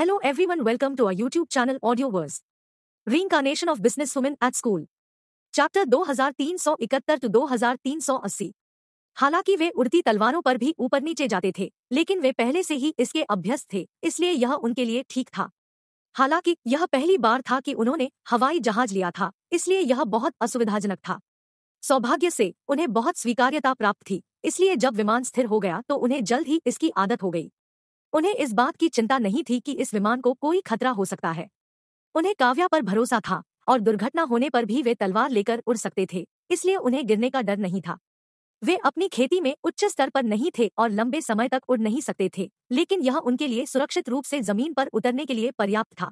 Hello everyone, welcome to our YouTube channel Audioverse. Reincarnation of Businesswomen at School. Chapter 2371 to 2380 हालांकि वे उड़ती तलवारों पर भी ऊपर नीचे जाते थे लेकिन वे पहले से ही इसके अभ्यस्त थे इसलिए यह उनके लिए ठीक था हालांकि यह पहली बार था कि उन्होंने हवाई जहाज लिया था इसलिए यह बहुत असुविधाजनक था सौभाग्य से उन्हें बहुत स्वीकार्यता प्राप्त थी इसलिए जब विमान स्थिर हो गया तो उन्हें जल्द ही इसकी आदत हो गई उन्हें इस बात की चिंता नहीं थी कि इस विमान को कोई खतरा हो सकता है उन्हें काव्या पर भरोसा था और दुर्घटना होने पर भी वे तलवार लेकर उड़ सकते थे इसलिए उन्हें गिरने का डर नहीं था वे अपनी खेती में उच्च स्तर पर नहीं थे और लंबे समय तक उड़ नहीं सकते थे लेकिन यह उनके लिए सुरक्षित रूप से जमीन पर उतरने के लिए पर्याप्त था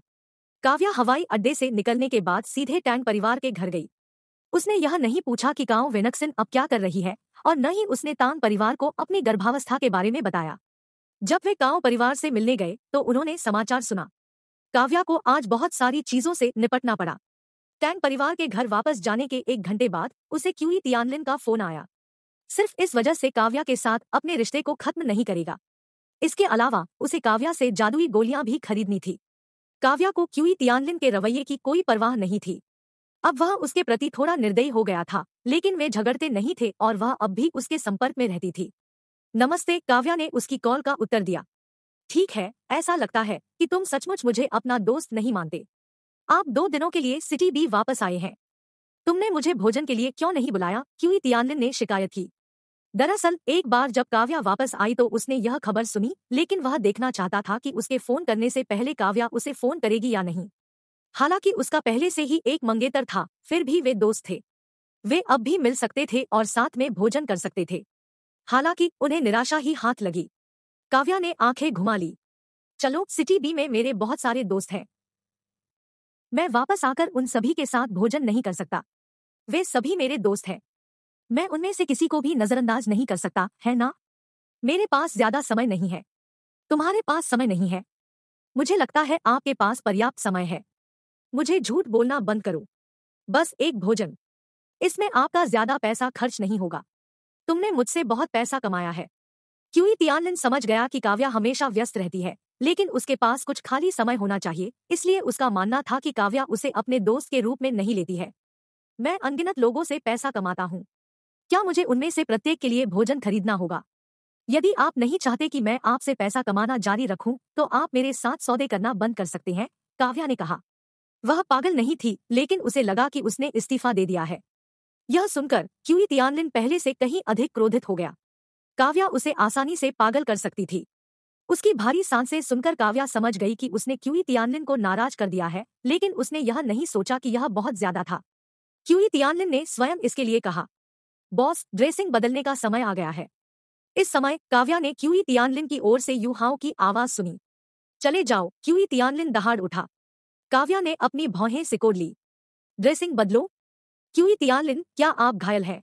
काव्या हवाई अड्डे से निकलने के बाद सीधे टैंग परिवार के घर गई उसने यह नहीं पूछा कि गांव वेनक्सिन अब क्या कर रही है और न ही उसने तांग परिवार को अपनी गर्भावस्था के बारे में बताया जब वे गांव परिवार से मिलने गए तो उन्होंने समाचार सुना काव्या को आज बहुत सारी चीजों से निपटना पड़ा टैंग परिवार के घर वापस जाने के एक घंटे बाद उसे क्यूई तियानलिन का फोन आया सिर्फ इस वजह से काव्या के साथ अपने रिश्ते को खत्म नहीं करेगा इसके अलावा उसे काव्या से जादुई गोलियां भी खरीदनी थी काव्या को क्यूई तियानलिन के रवैये की कोई परवाह नहीं थी अब वह उसके प्रति थोड़ा निर्दयी हो गया था लेकिन वे झगड़ते नहीं थे और वह अब भी उसके संपर्क में रहती थी नमस्ते काव्या ने उसकी कॉल का उत्तर दिया ठीक है ऐसा लगता है कि तुम सचमुच मुझे अपना दोस्त नहीं मानते आप दो दिनों के लिए सिटी बी वापस आए हैं तुमने मुझे भोजन के लिए क्यों नहीं बुलाया ही तियानलिन ने शिकायत की दरअसल एक बार जब काव्या वापस आई तो उसने यह खबर सुनी लेकिन वह देखना चाहता था कि उसके फोन करने से पहले काव्या उसे फोन करेगी या नहीं हालांकि उसका पहले से ही एक मंगेतर था फिर भी वे दोस्त थे वे अब भी मिल सकते थे और साथ में भोजन कर सकते थे हालांकि उन्हें निराशा ही हाथ लगी काव्या ने आंखें घुमा ली चलो सिटी बी में मेरे बहुत सारे दोस्त हैं मैं वापस आकर उन सभी के साथ भोजन नहीं कर सकता वे सभी मेरे दोस्त हैं मैं उनमें से किसी को भी नजरअंदाज नहीं कर सकता है ना मेरे पास ज्यादा समय नहीं है तुम्हारे पास समय नहीं है मुझे लगता है आपके पास पर्याप्त समय है मुझे झूठ बोलना बंद करो बस एक भोजन इसमें आपका ज्यादा पैसा खर्च नहीं होगा तुमने मुझसे बहुत पैसा कमाया है क्यूई तियानलिन समझ गया कि काव्या हमेशा व्यस्त रहती है लेकिन उसके पास कुछ खाली समय होना चाहिए इसलिए उसका मानना था कि काव्या उसे अपने दोस्त के रूप में नहीं लेती है मैं अनगिनत लोगों से पैसा कमाता हूँ क्या मुझे उनमें से प्रत्येक के लिए भोजन खरीदना होगा यदि आप नहीं चाहते कि मैं आपसे पैसा कमाना जारी रखूं, तो आप मेरे साथ सौदे करना बंद कर सकते हैं काव्या ने कहा वह पागल नहीं थी लेकिन उसे लगा कि उसने इस्तीफा दे दिया है यह सुनकर क्यूई तियानलिन पहले से कहीं अधिक क्रोधित हो गया काव्या उसे आसानी से पागल कर सकती थी उसकी भारी सांसें सुनकर काव्या समझ गई कि उसने क्यूई तियानलिन को नाराज कर दिया है लेकिन उसने यह नहीं सोचा कि यह बहुत ज्यादा था क्यूई तियानलिन ने स्वयं इसके लिए कहा बॉस ड्रेसिंग बदलने का समय आ गया है इस समय काव्या ने क्यूई तियानलिन की ओर से युहाओ की आवाज सुनी चले जाओ क्यूई तियानलिन दहाड़ उठा काव्या ने अपनी भौहें सिकोड़ ली ड्रेसिंग बदलो क्यू तियालिन क्या आप घायल हैं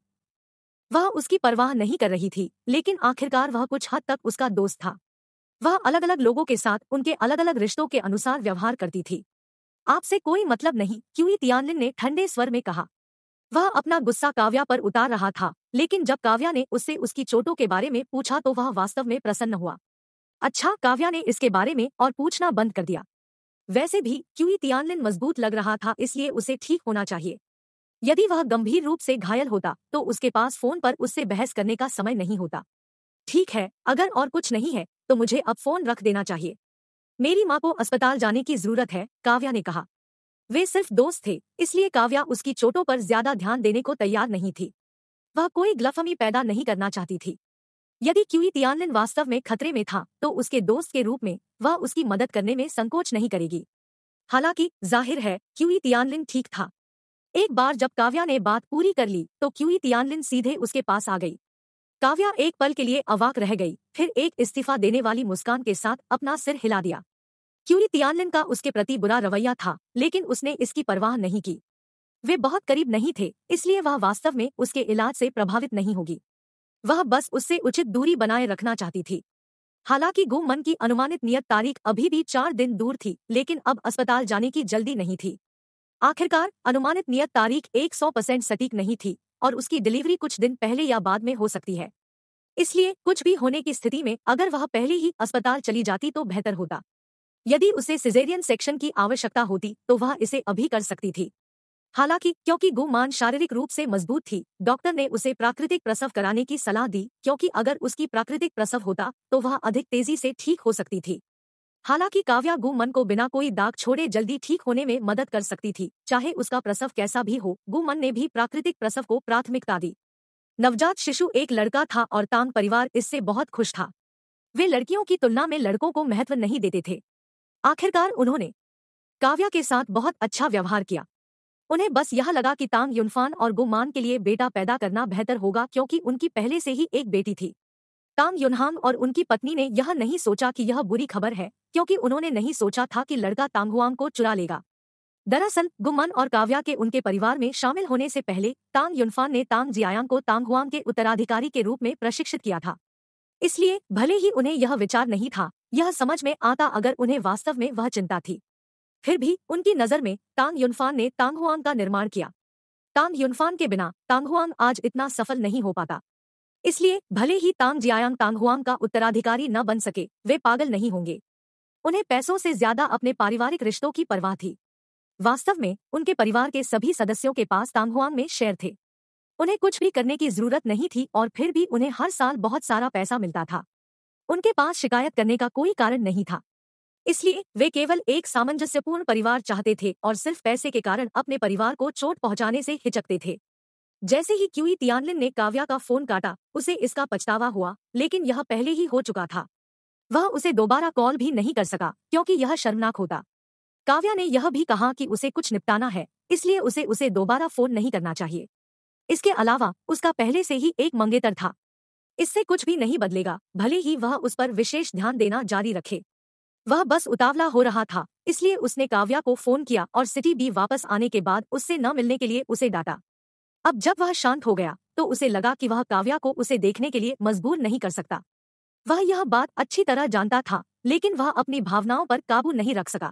वह उसकी परवाह नहीं कर रही थी लेकिन आखिरकार वह कुछ हद तक उसका दोस्त था वह अलग अलग लोगों के साथ उनके अलग अलग रिश्तों के अनुसार व्यवहार करती थी आपसे कोई मतलब नहीं क्यूई तियानलिन ने ठंडे स्वर में कहा वह अपना गुस्सा काव्या पर उतार रहा था लेकिन जब काव्या ने उससे उसकी चोटों के बारे में पूछा तो वह वास्तव में प्रसन्न हुआ अच्छा काव्या ने इसके बारे में और पूछना बंद कर दिया वैसे भी क्यूई तियानलिन मजबूत लग रहा था इसलिए उसे ठीक होना चाहिए यदि वह गंभीर रूप से घायल होता तो उसके पास फोन पर उससे बहस करने का समय नहीं होता ठीक है अगर और कुछ नहीं है तो मुझे अब फोन रख देना चाहिए मेरी माँ को अस्पताल जाने की जरूरत है काव्या ने कहा वे सिर्फ दोस्त थे इसलिए काव्या उसकी चोटों पर ज्यादा ध्यान देने को तैयार नहीं थी वह कोई ग्लफमी पैदा नहीं करना चाहती थी यदि क्यूई तियानलिन वास्तव में खतरे में था तो उसके दोस्त के रूप में वह उसकी मदद करने में संकोच नहीं करेगी हालांकि जाहिर है क्यूई तियानलिन ठीक था एक बार जब काव्या ने बात पूरी कर ली तो क्यूई तियानलिन सीधे उसके पास आ गई काव्या एक पल के लिए अवाक रह गई फिर एक इस्तीफा देने वाली मुस्कान के साथ अपना सिर हिला दिया क्यूरी तियानलिन का उसके प्रति बुरा रवैया था लेकिन उसने इसकी परवाह नहीं की वे बहुत करीब नहीं थे इसलिए वह वास्तव में उसके इलाज से प्रभावित नहीं होगी वह बस उससे उचित दूरी बनाए रखना चाहती थी हालांकि मन की अनुमानित नियत तारीख अभी भी चार दिन दूर थी लेकिन अब अस्पताल जाने की जल्दी नहीं थी आखिरकार अनुमानित नियत तारीख 100 परसेंट सटीक नहीं थी और उसकी डिलीवरी कुछ दिन पहले या बाद में हो सकती है इसलिए कुछ भी होने की स्थिति में अगर वह पहले ही अस्पताल चली जाती तो बेहतर होता यदि उसे सिजेरियन सेक्शन की आवश्यकता होती तो वह इसे अभी कर सकती थी हालांकि क्योंकि गोमान शारीरिक रूप से मजबूत थी डॉक्टर ने उसे प्राकृतिक प्रसव कराने की सलाह दी क्योंकि अगर उसकी प्राकृतिक प्रसव होता तो वह अधिक तेजी से ठीक हो सकती थी हालांकि काव्या गुमन को बिना कोई दाग छोड़े जल्दी ठीक होने में मदद कर सकती थी चाहे उसका प्रसव कैसा भी हो गुमन ने भी प्राकृतिक प्रसव को प्राथमिकता दी नवजात शिशु एक लड़का था और तांग परिवार इससे बहुत खुश था वे लड़कियों की तुलना में लड़कों को महत्व नहीं देते थे आखिरकार उन्होंने काव्या के साथ बहुत अच्छा व्यवहार किया उन्हें बस यह लगा कि तांग युनफान और गुमान के लिए बेटा पैदा करना बेहतर होगा क्योंकि उनकी पहले से ही एक बेटी थी तांग युनहांग और उनकी पत्नी ने यह नहीं सोचा कि यह बुरी खबर है क्योंकि उन्होंने नहीं सोचा था कि लड़का तांगहुआंग को चुरा लेगा दरअसल गुमन और काव्या के उनके परिवार में शामिल होने से पहले तांग युनफान ने तांग जियायांग को तांगहुआंग के उत्तराधिकारी के रूप में प्रशिक्षित किया था इसलिए भले ही उन्हें यह विचार नहीं था यह समझ में आता अगर उन्हें वास्तव में वह चिंता थी फिर भी उनकी नजर में तांग युनफान ने तांगहुआंग का निर्माण किया तांग युनफान के बिना तांगहुआंग आज इतना सफल नहीं हो पाता इसलिए भले ही तांग जियांग तांग हुआंग का उत्तराधिकारी न बन सके वे पागल नहीं होंगे उन्हें पैसों से ज्यादा अपने पारिवारिक रिश्तों की परवाह थी वास्तव में उनके परिवार के सभी सदस्यों के पास तांगहुआंग में शेयर थे उन्हें कुछ भी करने की जरूरत नहीं थी और फिर भी उन्हें हर साल बहुत सारा पैसा मिलता था उनके पास शिकायत करने का कोई कारण नहीं था इसलिए वे केवल एक सामंजस्यपूर्ण परिवार चाहते थे और सिर्फ पैसे के कारण अपने परिवार को चोट पहुंचाने से हिचकते थे जैसे ही क्यूई तियानलिन ने काव्या का फोन काटा उसे इसका पछतावा हुआ लेकिन यह पहले ही हो चुका था वह उसे दोबारा कॉल भी नहीं कर सका क्योंकि यह शर्मनाक होता काव्या ने यह भी कहा कि उसे कुछ निपटाना है इसलिए उसे उसे दोबारा फोन नहीं करना चाहिए इसके अलावा उसका पहले से ही एक मंगेतर था इससे कुछ भी नहीं बदलेगा भले ही वह उस पर विशेष ध्यान देना जारी रखे वह बस उतावला हो रहा था इसलिए उसने काव्या को फोन किया और सिटी बी वापस आने के बाद उससे न मिलने के लिए उसे डांटा अब जब वह शांत हो गया तो उसे लगा कि वह काव्या को उसे देखने के लिए मजबूर नहीं कर सकता वह यह बात अच्छी तरह जानता था लेकिन वह अपनी भावनाओं पर काबू नहीं रख सका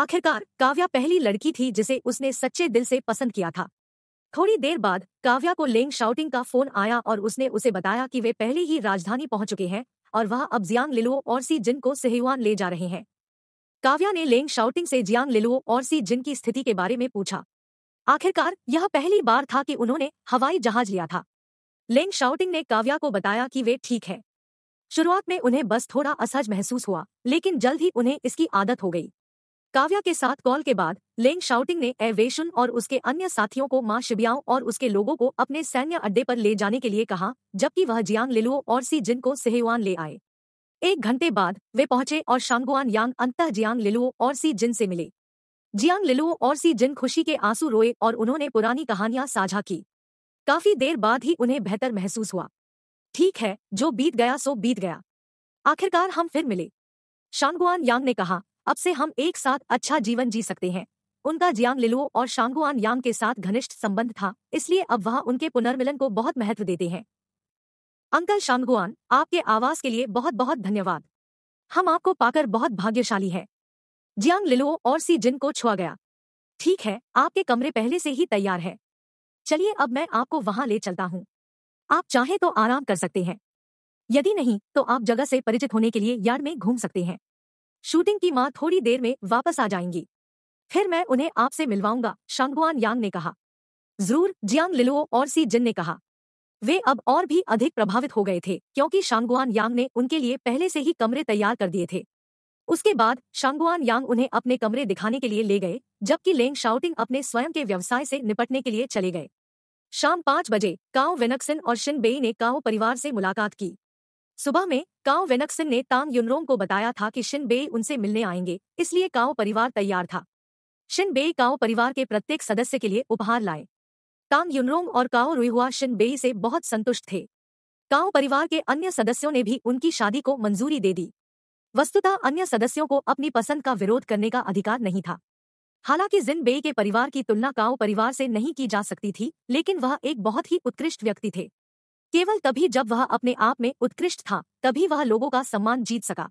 आखिरकार काव्या पहली लड़की थी जिसे उसने सच्चे दिल से पसंद किया था थोड़ी देर बाद काव्या को लेंग शाउटिंग का फोन आया और उसने उसे बताया कि वे पहले ही राजधानी पहुंच चुके हैं और वह अब जियांग लिलुओ और सी जिन को सहयुआन ले जा रहे हैं काव्या ने लेंग शाउटिंग से जियांग लिलुओ और सी जिन की स्थिति के बारे में पूछा आखिरकार यह पहली बार था कि उन्होंने हवाई जहाज लिया था लेंग शाउटिंग ने काव्या को बताया कि वे ठीक है शुरुआत में उन्हें बस थोड़ा असहज महसूस हुआ लेकिन जल्द ही उन्हें इसकी आदत हो गई काव्या के साथ कॉल के बाद लेंग शाउटिंग ने एवेशन और उसके अन्य साथियों को मां शिबियाओं और उसके लोगों को अपने सैन्य अड्डे पर ले जाने के लिए कहा जबकि वह जियांग लिलुओ और सी जिन को सेहेवान ले आए एक घंटे बाद वे पहुंचे और शांगुआन यांग अंत जियांग लिलुओ और सी जिन से मिले जियांग लिलू और सी जिन खुशी के आंसू रोए और उन्होंने पुरानी कहानियां साझा की काफी देर बाद ही उन्हें बेहतर महसूस हुआ ठीक है जो बीत गया सो बीत गया आखिरकार हम फिर मिले शांगुआन यांग ने कहा अब से हम एक साथ अच्छा जीवन जी सकते हैं उनका जियांग लिलुओ और शांगुआन यांग के साथ घनिष्ठ संबंध था इसलिए अब वह उनके पुनर्मिलन को बहुत महत्व देते हैं अंकल शांगुआन आपके आवास के लिए बहुत बहुत धन्यवाद हम आपको पाकर बहुत भाग्यशाली हैं जियांग लिलो और सी जिन को छुआ गया ठीक है आपके कमरे पहले से ही तैयार है चलिए अब मैं आपको वहां ले चलता हूँ आप चाहें तो आराम कर सकते हैं यदि नहीं तो आप जगह से परिचित होने के लिए यार्ड में घूम सकते हैं शूटिंग की माँ थोड़ी देर में वापस आ जाएंगी फिर मैं उन्हें आपसे मिलवाऊंगा शांगुआन यांग ने कहा जरूर जियांग लिलो और सी जिन ने कहा वे अब और भी अधिक प्रभावित हो गए थे क्योंकि शांगुआन यांग ने उनके लिए पहले से ही कमरे तैयार कर दिए थे उसके बाद शांगुआन यांग उन्हें अपने कमरे दिखाने के लिए ले गए जबकि लेंग शाउटिंग अपने स्वयं के व्यवसाय से निपटने के लिए चले गए शाम पांच बजे काओ वेनक्सिन और शिनबेई ने काओ परिवार से मुलाकात की सुबह में काओ वेनक्सिन ने तांग युनरोंग को बताया था कि शिनबेई उनसे मिलने आएंगे इसलिए काओ परिवार तैयार था शिनबेई काओ परिवार के प्रत्येक सदस्य के लिए उपहार लाए तांग युनरोंग और काओ रुईहुआ शिनबेई से बहुत संतुष्ट थे काओ परिवार के अन्य सदस्यों ने भी उनकी शादी को मंजूरी दे दी वस्तुतः अन्य सदस्यों को अपनी पसंद का विरोध करने का अधिकार नहीं था हालांकि जिन बे के परिवार की तुलना काओ परिवार से नहीं की जा सकती थी लेकिन वह एक बहुत ही उत्कृष्ट व्यक्ति थे केवल तभी जब वह अपने आप में उत्कृष्ट था तभी वह लोगों का सम्मान जीत सका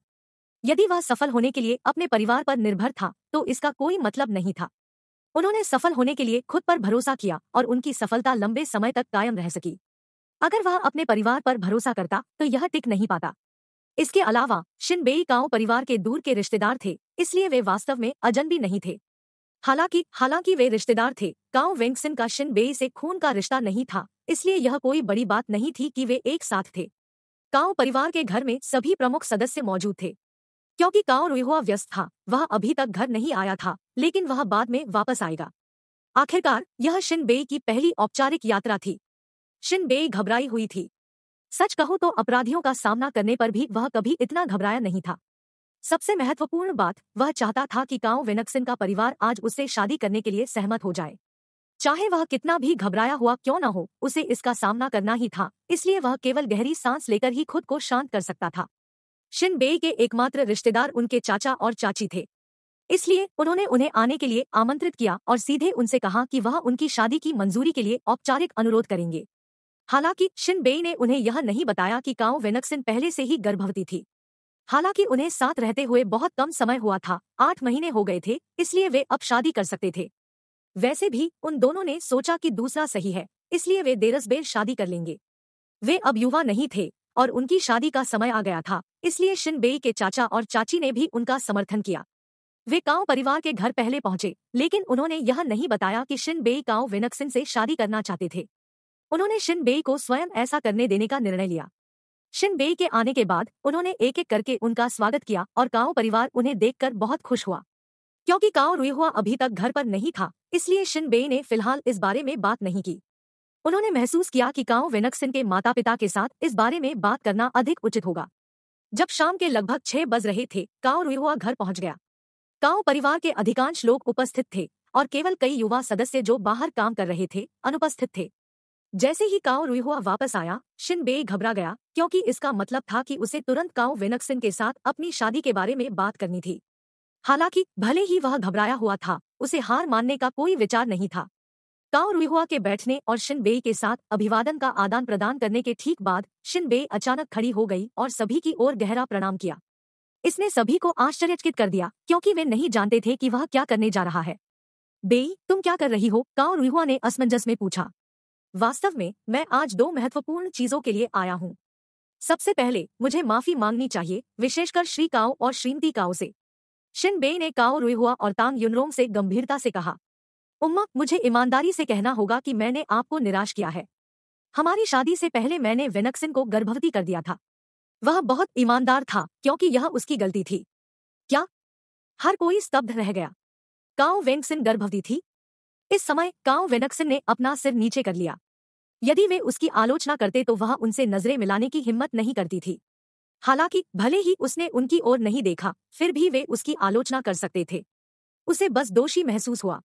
यदि वह सफल होने के लिए अपने परिवार पर निर्भर था तो इसका कोई मतलब नहीं था उन्होंने सफल होने के लिए खुद पर भरोसा किया और उनकी सफलता लंबे समय तक कायम रह सकी अगर वह अपने परिवार पर भरोसा करता तो यह टिक नहीं पाता इसके अलावा शिनबेई गांव परिवार के दूर के रिश्तेदार थे इसलिए वे वास्तव में अजनबी नहीं थे हालांकि हालांकि वे रिश्तेदार थे गांव वेंगसिन का शिनबेई से खून का रिश्ता नहीं था इसलिए यह कोई बड़ी बात नहीं थी कि वे एक साथ थे गांव परिवार के घर में सभी प्रमुख सदस्य मौजूद थे क्योंकि गांव रुहुआ व्यस्त था वह अभी तक घर नहीं आया था लेकिन वह बाद में वापस आएगा आखिरकार यह शिनबेई की पहली औपचारिक यात्रा थी शिनबेई घबराई हुई थी सच कहो तो अपराधियों का सामना करने पर भी वह कभी इतना घबराया नहीं था सबसे महत्वपूर्ण बात वह चाहता था कि गांव वेनक्सिन का परिवार आज उससे शादी करने के लिए सहमत हो जाए चाहे वह कितना भी घबराया हुआ क्यों न हो उसे इसका सामना करना ही था इसलिए वह केवल गहरी सांस लेकर ही खुद को शांत कर सकता था शिनबेई के एकमात्र रिश्तेदार उनके चाचा और चाची थे इसलिए उन्होंने उन्हें आने के लिए आमंत्रित किया और सीधे उनसे कहा कि वह उनकी शादी की मंजूरी के लिए औपचारिक अनुरोध करेंगे हालांकि शिनबेई ने उन्हें यह नहीं बताया कि काओ वेनक्सिन पहले से ही गर्भवती थी हालांकि उन्हें साथ रहते हुए बहुत कम समय हुआ था आठ महीने हो गए थे इसलिए वे अब शादी कर सकते थे वैसे भी उन दोनों ने सोचा कि दूसरा सही है इसलिए वे देरसबेर शादी कर लेंगे वे अब युवा नहीं थे और उनकी शादी का समय आ गया था इसलिए शिनबेई के चाचा और चाची ने भी उनका समर्थन किया वे काओ परिवार के घर पहले पहुंचे लेकिन उन्होंने यह नहीं बताया कि शिनबेई काओ वेनक्सिन से शादी करना चाहते थे उन्होंने शिनबेई को स्वयं ऐसा करने देने का निर्णय लिया शिनबेई के आने के बाद उन्होंने एक एक करके उनका स्वागत किया और काओ परिवार उन्हें देखकर बहुत खुश हुआ क्योंकि काओ हुआ अभी तक घर पर नहीं था इसलिए शिनबेई ने फिलहाल इस बारे में बात नहीं की उन्होंने महसूस किया कि काओ सिंह के माता पिता के साथ इस बारे में बात करना अधिक उचित होगा जब शाम के लगभग छह बज रहे थे काओ हुआ घर पहुंच गया काओ परिवार के अधिकांश लोग उपस्थित थे और केवल कई युवा सदस्य जो बाहर काम कर रहे थे अनुपस्थित थे जैसे ही काओ रुईहुआ वापस आया शिन बे घबरा गया क्योंकि इसका मतलब था कि उसे तुरंत काओ वेनक्सिन के साथ अपनी शादी के बारे में बात करनी थी हालांकि भले ही वह घबराया हुआ था उसे हार मानने का कोई विचार नहीं था काओ रुईहुआ के बैठने और बे के साथ अभिवादन का आदान प्रदान करने के ठीक बाद शिन बे अचानक खड़ी हो गई और सभी की ओर गहरा प्रणाम किया इसने सभी को आश्चर्यचकित कर दिया क्योंकि वे नहीं जानते थे कि वह क्या करने जा रहा है बेई तुम क्या कर रही हो काओ रुईहुआ ने असमंजस में पूछा वास्तव में मैं आज दो महत्वपूर्ण चीजों के लिए आया हूँ सबसे पहले मुझे माफी मांगनी चाहिए विशेषकर श्री काओ और श्रीमती काओ से शिनबे ने काओ हुआ और तांग युनरोम से गंभीरता से कहा उम्मा मुझे ईमानदारी से कहना होगा कि मैंने आपको निराश किया है हमारी शादी से पहले मैंने वेनक्सिन को गर्भवती कर दिया था वह बहुत ईमानदार था क्योंकि यह उसकी गलती थी क्या हर कोई स्तब्ध रह गया काओ वेंगसिन गर्भवती थी इस समय काउ वेनक्सन ने अपना सिर नीचे कर लिया यदि वे उसकी आलोचना करते तो वह उनसे नजरें मिलाने की हिम्मत नहीं करती थी हालांकि भले ही उसने उनकी ओर नहीं देखा फिर भी वे उसकी आलोचना कर सकते थे उसे बस दोषी महसूस हुआ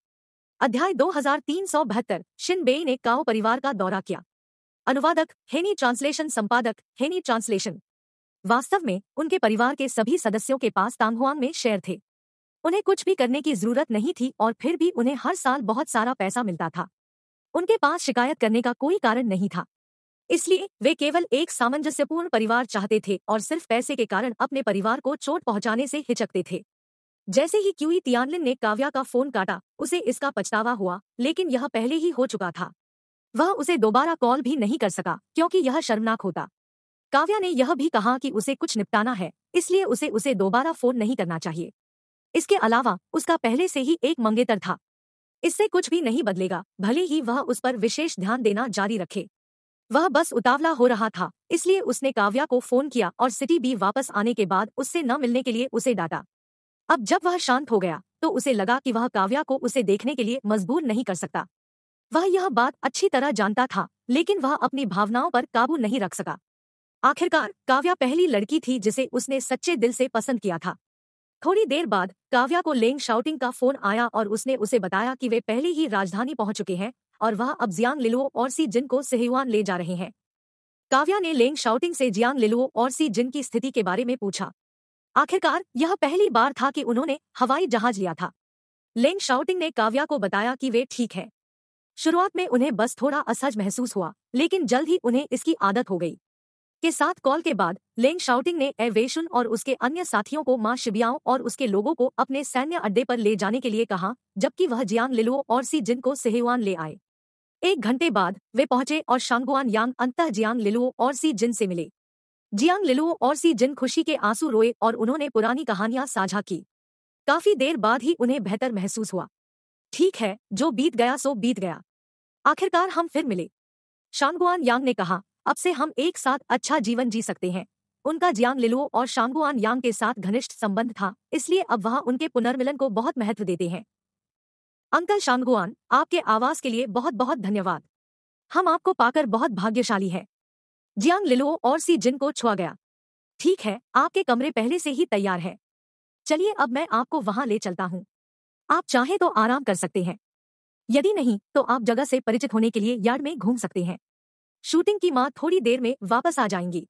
अध्याय दो हजार तीन सौ बहत्तर शिनबे ने काओ परिवार का दौरा किया अनुवादक हेनी ट्रांसलेशन संपादक हेनी ट्रांसलेशन वास्तव में उनके परिवार के सभी सदस्यों के पास तांगहुआंग में शेयर थे उन्हें कुछ भी करने की जरूरत नहीं थी और फिर भी उन्हें हर साल बहुत सारा पैसा मिलता था उनके पास शिकायत करने का कोई कारण नहीं था इसलिए वे केवल एक सामंजस्यपूर्ण परिवार चाहते थे और सिर्फ पैसे के कारण अपने परिवार को चोट पहुंचाने से हिचकते थे जैसे ही क्यूई तियानलिन ने काव्या का फोन काटा उसे इसका पछतावा हुआ लेकिन यह पहले ही हो चुका था वह उसे दोबारा कॉल भी नहीं कर सका क्योंकि यह शर्मनाक होता काव्या ने यह भी कहा कि उसे कुछ निपटाना है इसलिए उसे उसे दोबारा फोन नहीं करना चाहिए इसके अलावा उसका पहले से ही एक मंगेतर था इससे कुछ भी नहीं बदलेगा भले ही वह उस पर विशेष ध्यान देना जारी रखे वह बस उतावला हो रहा था इसलिए उसने काव्या को फोन किया और सिटी बी वापस आने के बाद उससे न मिलने के लिए उसे डांटा अब जब वह शांत हो गया तो उसे लगा कि वह काव्या को उसे देखने के लिए मजबूर नहीं कर सकता वह यह बात अच्छी तरह जानता था लेकिन वह अपनी भावनाओं पर काबू नहीं रख सका आखिरकार काव्या पहली लड़की थी जिसे उसने सच्चे दिल से पसंद किया था थोड़ी देर बाद काव्या को लेंग शाउटिंग का फोन आया और उसने उसे बताया कि वे पहले ही राजधानी पहुंच चुके हैं और वह अब जियांग लिलुओ और सी जिन को सहेवान ले जा रहे हैं काव्या ने लेंग शाउटिंग से जियांग लिलुओ और सी जिन की स्थिति के बारे में पूछा आखिरकार यह पहली बार था कि उन्होंने हवाई जहाज लिया था लेंग शाउटिंग ने काव्या को बताया कि वे ठीक है शुरुआत में उन्हें बस थोड़ा असहज महसूस हुआ लेकिन जल्द ही उन्हें इसकी आदत हो गई के साथ कॉल के बाद लेंग शाउटिंग ने एवेशन और उसके अन्य साथियों को मां शिबियाओं और उसके लोगों को अपने सैन्य अड्डे पर ले जाने के लिए कहा जबकि वह जियांग लिलुओ और सी जिन को सेहवान ले आए एक घंटे बाद वे पहुंचे और शांगुआन यांग अंतः जियांग लिलुओ और सी जिन से मिले जियांग लिलुओ और सी जिन खुशी के आंसू रोए और उन्होंने पुरानी कहानियां साझा की काफी देर बाद ही उन्हें बेहतर महसूस हुआ ठीक है जो बीत गया सो बीत गया आखिरकार हम फिर मिले शांगुआन यांग ने कहा अब से हम एक साथ अच्छा जीवन जी सकते हैं उनका जियांग लिलुओ और शांगुआन यांग के साथ घनिष्ठ संबंध था इसलिए अब वहाँ उनके पुनर्मिलन को बहुत महत्व देते हैं अंकल शांगुआन आपके आवास के लिए बहुत बहुत धन्यवाद हम आपको पाकर बहुत भाग्यशाली हैं जियांग लिलुओ और सी जिन को छुआ गया ठीक है आपके कमरे पहले से ही तैयार है चलिए अब मैं आपको वहां ले चलता हूँ आप चाहें तो आराम कर सकते हैं यदि नहीं तो आप जगह से परिचित होने के लिए यार्ड में घूम सकते हैं शूटिंग की मां थोड़ी देर में वापस आ जाएंगी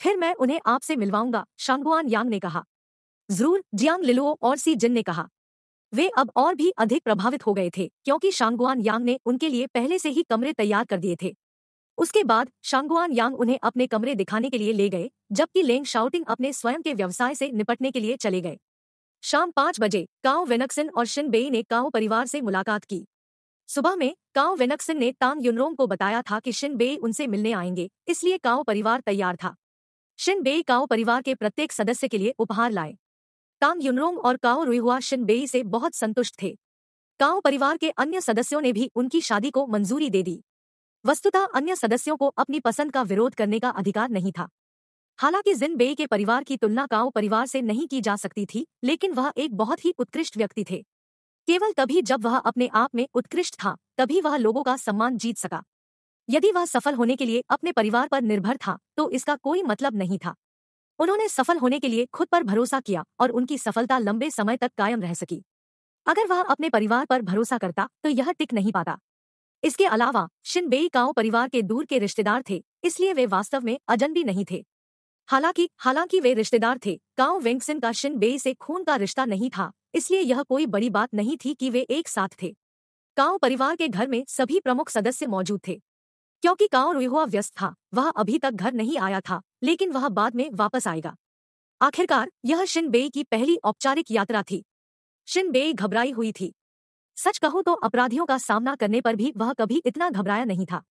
फिर मैं उन्हें आपसे मिलवाऊंगा शांगुआन यांग ने कहा जरूर जियांग लिलुओ और सी जिन ने कहा वे अब और भी अधिक प्रभावित हो गए थे क्योंकि शांगुआन यांग ने उनके लिए पहले से ही कमरे तैयार कर दिए थे उसके बाद शांगुआन यांग उन्हें अपने कमरे दिखाने के लिए ले गए जबकि लेंग शाउटिंग अपने स्वयं के व्यवसाय से निपटने के लिए चले गए शाम पांच बजे काओ वेनक्सिन और शिन बेई ने काओ परिवार से मुलाकात की सुबह में काओ वेनक सिंह ने तांग युनरोम को बताया था कि शिन बे उनसे मिलने आएंगे इसलिए कांव परिवार तैयार था शिन बे कांव परिवार के प्रत्येक सदस्य के लिए उपहार लाए तांग युनरोम और कांव रुईहुआ शिन बे से बहुत संतुष्ट थे काओ परिवार के अन्य सदस्यों ने भी उनकी शादी को मंजूरी दे दी वस्तुतः अन्य सदस्यों को अपनी पसंद का विरोध करने का अधिकार नहीं था हालांकि जिन बेई के परिवार की तुलना काओ परिवार से नहीं की जा सकती थी लेकिन वह एक बहुत ही उत्कृष्ट व्यक्ति थे केवल तभी जब वह अपने आप में उत्कृष्ट था तभी वह लोगों का सम्मान जीत सका यदि वह सफल होने के लिए अपने परिवार पर निर्भर था तो इसका कोई मतलब नहीं था उन्होंने सफल होने के लिए खुद पर भरोसा किया और उनकी सफलता लंबे समय तक कायम रह सकी अगर वह अपने परिवार पर भरोसा करता तो यह टिक नहीं पाता इसके अलावा शिनबेई काओ परिवार के दूर के रिश्तेदार थे इसलिए वे वास्तव में अजन भी नहीं थे हालांकि हालांकि वे रिश्तेदार थे काओ वेंगसिन का शिनबेई से खून का रिश्ता नहीं था इसलिए यह कोई बड़ी बात नहीं थी कि वे एक साथ थे काओ परिवार के घर में सभी प्रमुख सदस्य मौजूद थे क्योंकि काओ रुहुआ व्यस्त था वह अभी तक घर नहीं आया था लेकिन वह बाद में वापस आएगा आखिरकार यह शिनबेई की पहली औपचारिक यात्रा थी शिनबेई घबराई हुई थी सच कहूं तो अपराधियों का सामना करने पर भी वह कभी इतना घबराया नहीं था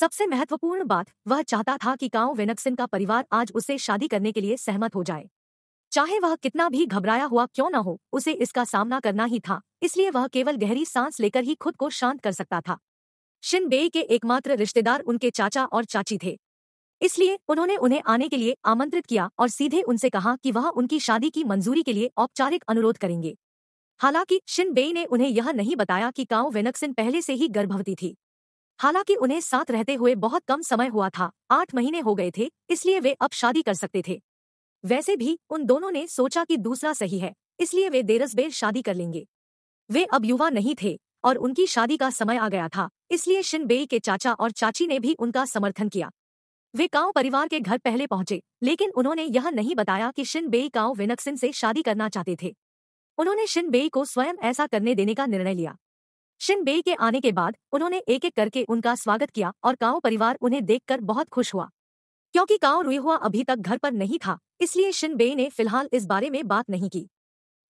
सबसे महत्वपूर्ण बात वह चाहता था कि काओ वेनक्सिन का परिवार आज उसे शादी करने के लिए सहमत हो जाए चाहे वह कितना भी घबराया हुआ क्यों न हो उसे इसका सामना करना ही था इसलिए वह केवल गहरी सांस लेकर ही खुद को शांत कर सकता था बेई के एकमात्र रिश्तेदार उनके चाचा और चाची थे इसलिए उन्होंने उन्हें आने के लिए आमंत्रित किया और सीधे उनसे कहा कि वह उनकी शादी की मंजूरी के लिए औपचारिक अनुरोध करेंगे हालांकि शिनबेई ने उन्हें यह नहीं बताया कि काउ वेनक्सिन पहले से ही गर्भवती थी हालांकि उन्हें साथ रहते हुए बहुत कम समय हुआ था आठ महीने हो गए थे इसलिए वे अब शादी कर सकते थे वैसे भी उन दोनों ने सोचा कि दूसरा सही है इसलिए वे देरसबेर शादी कर लेंगे वे अब युवा नहीं थे और उनकी शादी का समय आ गया था इसलिए शिनबेई के चाचा और चाची ने भी उनका समर्थन किया वे काओ परिवार के घर पहले पहुंचे लेकिन उन्होंने यह नहीं बताया कि शिनबेई काओ विनक्सिन से शादी करना चाहते थे उन्होंने शिनबेई को स्वयं ऐसा करने देने का निर्णय लिया शिनबेई के आने के बाद उन्होंने एक एक करके उनका स्वागत किया और काओ परिवार उन्हें देखकर बहुत खुश हुआ क्योंकि काओ रुईहुआ अभी तक घर पर नहीं था इसलिए शिनबे ने फिलहाल इस बारे में बात नहीं की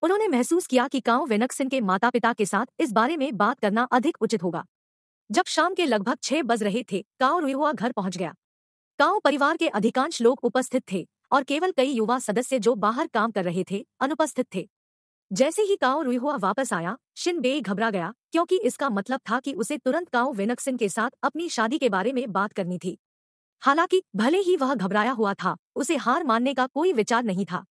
उन्होंने महसूस किया कि काउ वेनक्सिन के माता पिता के साथ इस बारे में बात करना अधिक उचित होगा जब शाम के लगभग छह बज रहे थे काओ रुहुआ घर पहुंच गया काओ परिवार के अधिकांश लोग उपस्थित थे और केवल कई युवा सदस्य जो बाहर काम कर रहे थे अनुपस्थित थे जैसे ही काओ रुहुआ वापस आया शिनबे घबरा गया क्योंकि इसका मतलब था कि उसे तुरंत काओ वेनक्सिन के साथ अपनी शादी के बारे में बात करनी थी हालांकि भले ही वह घबराया हुआ था उसे हार मानने का कोई विचार नहीं था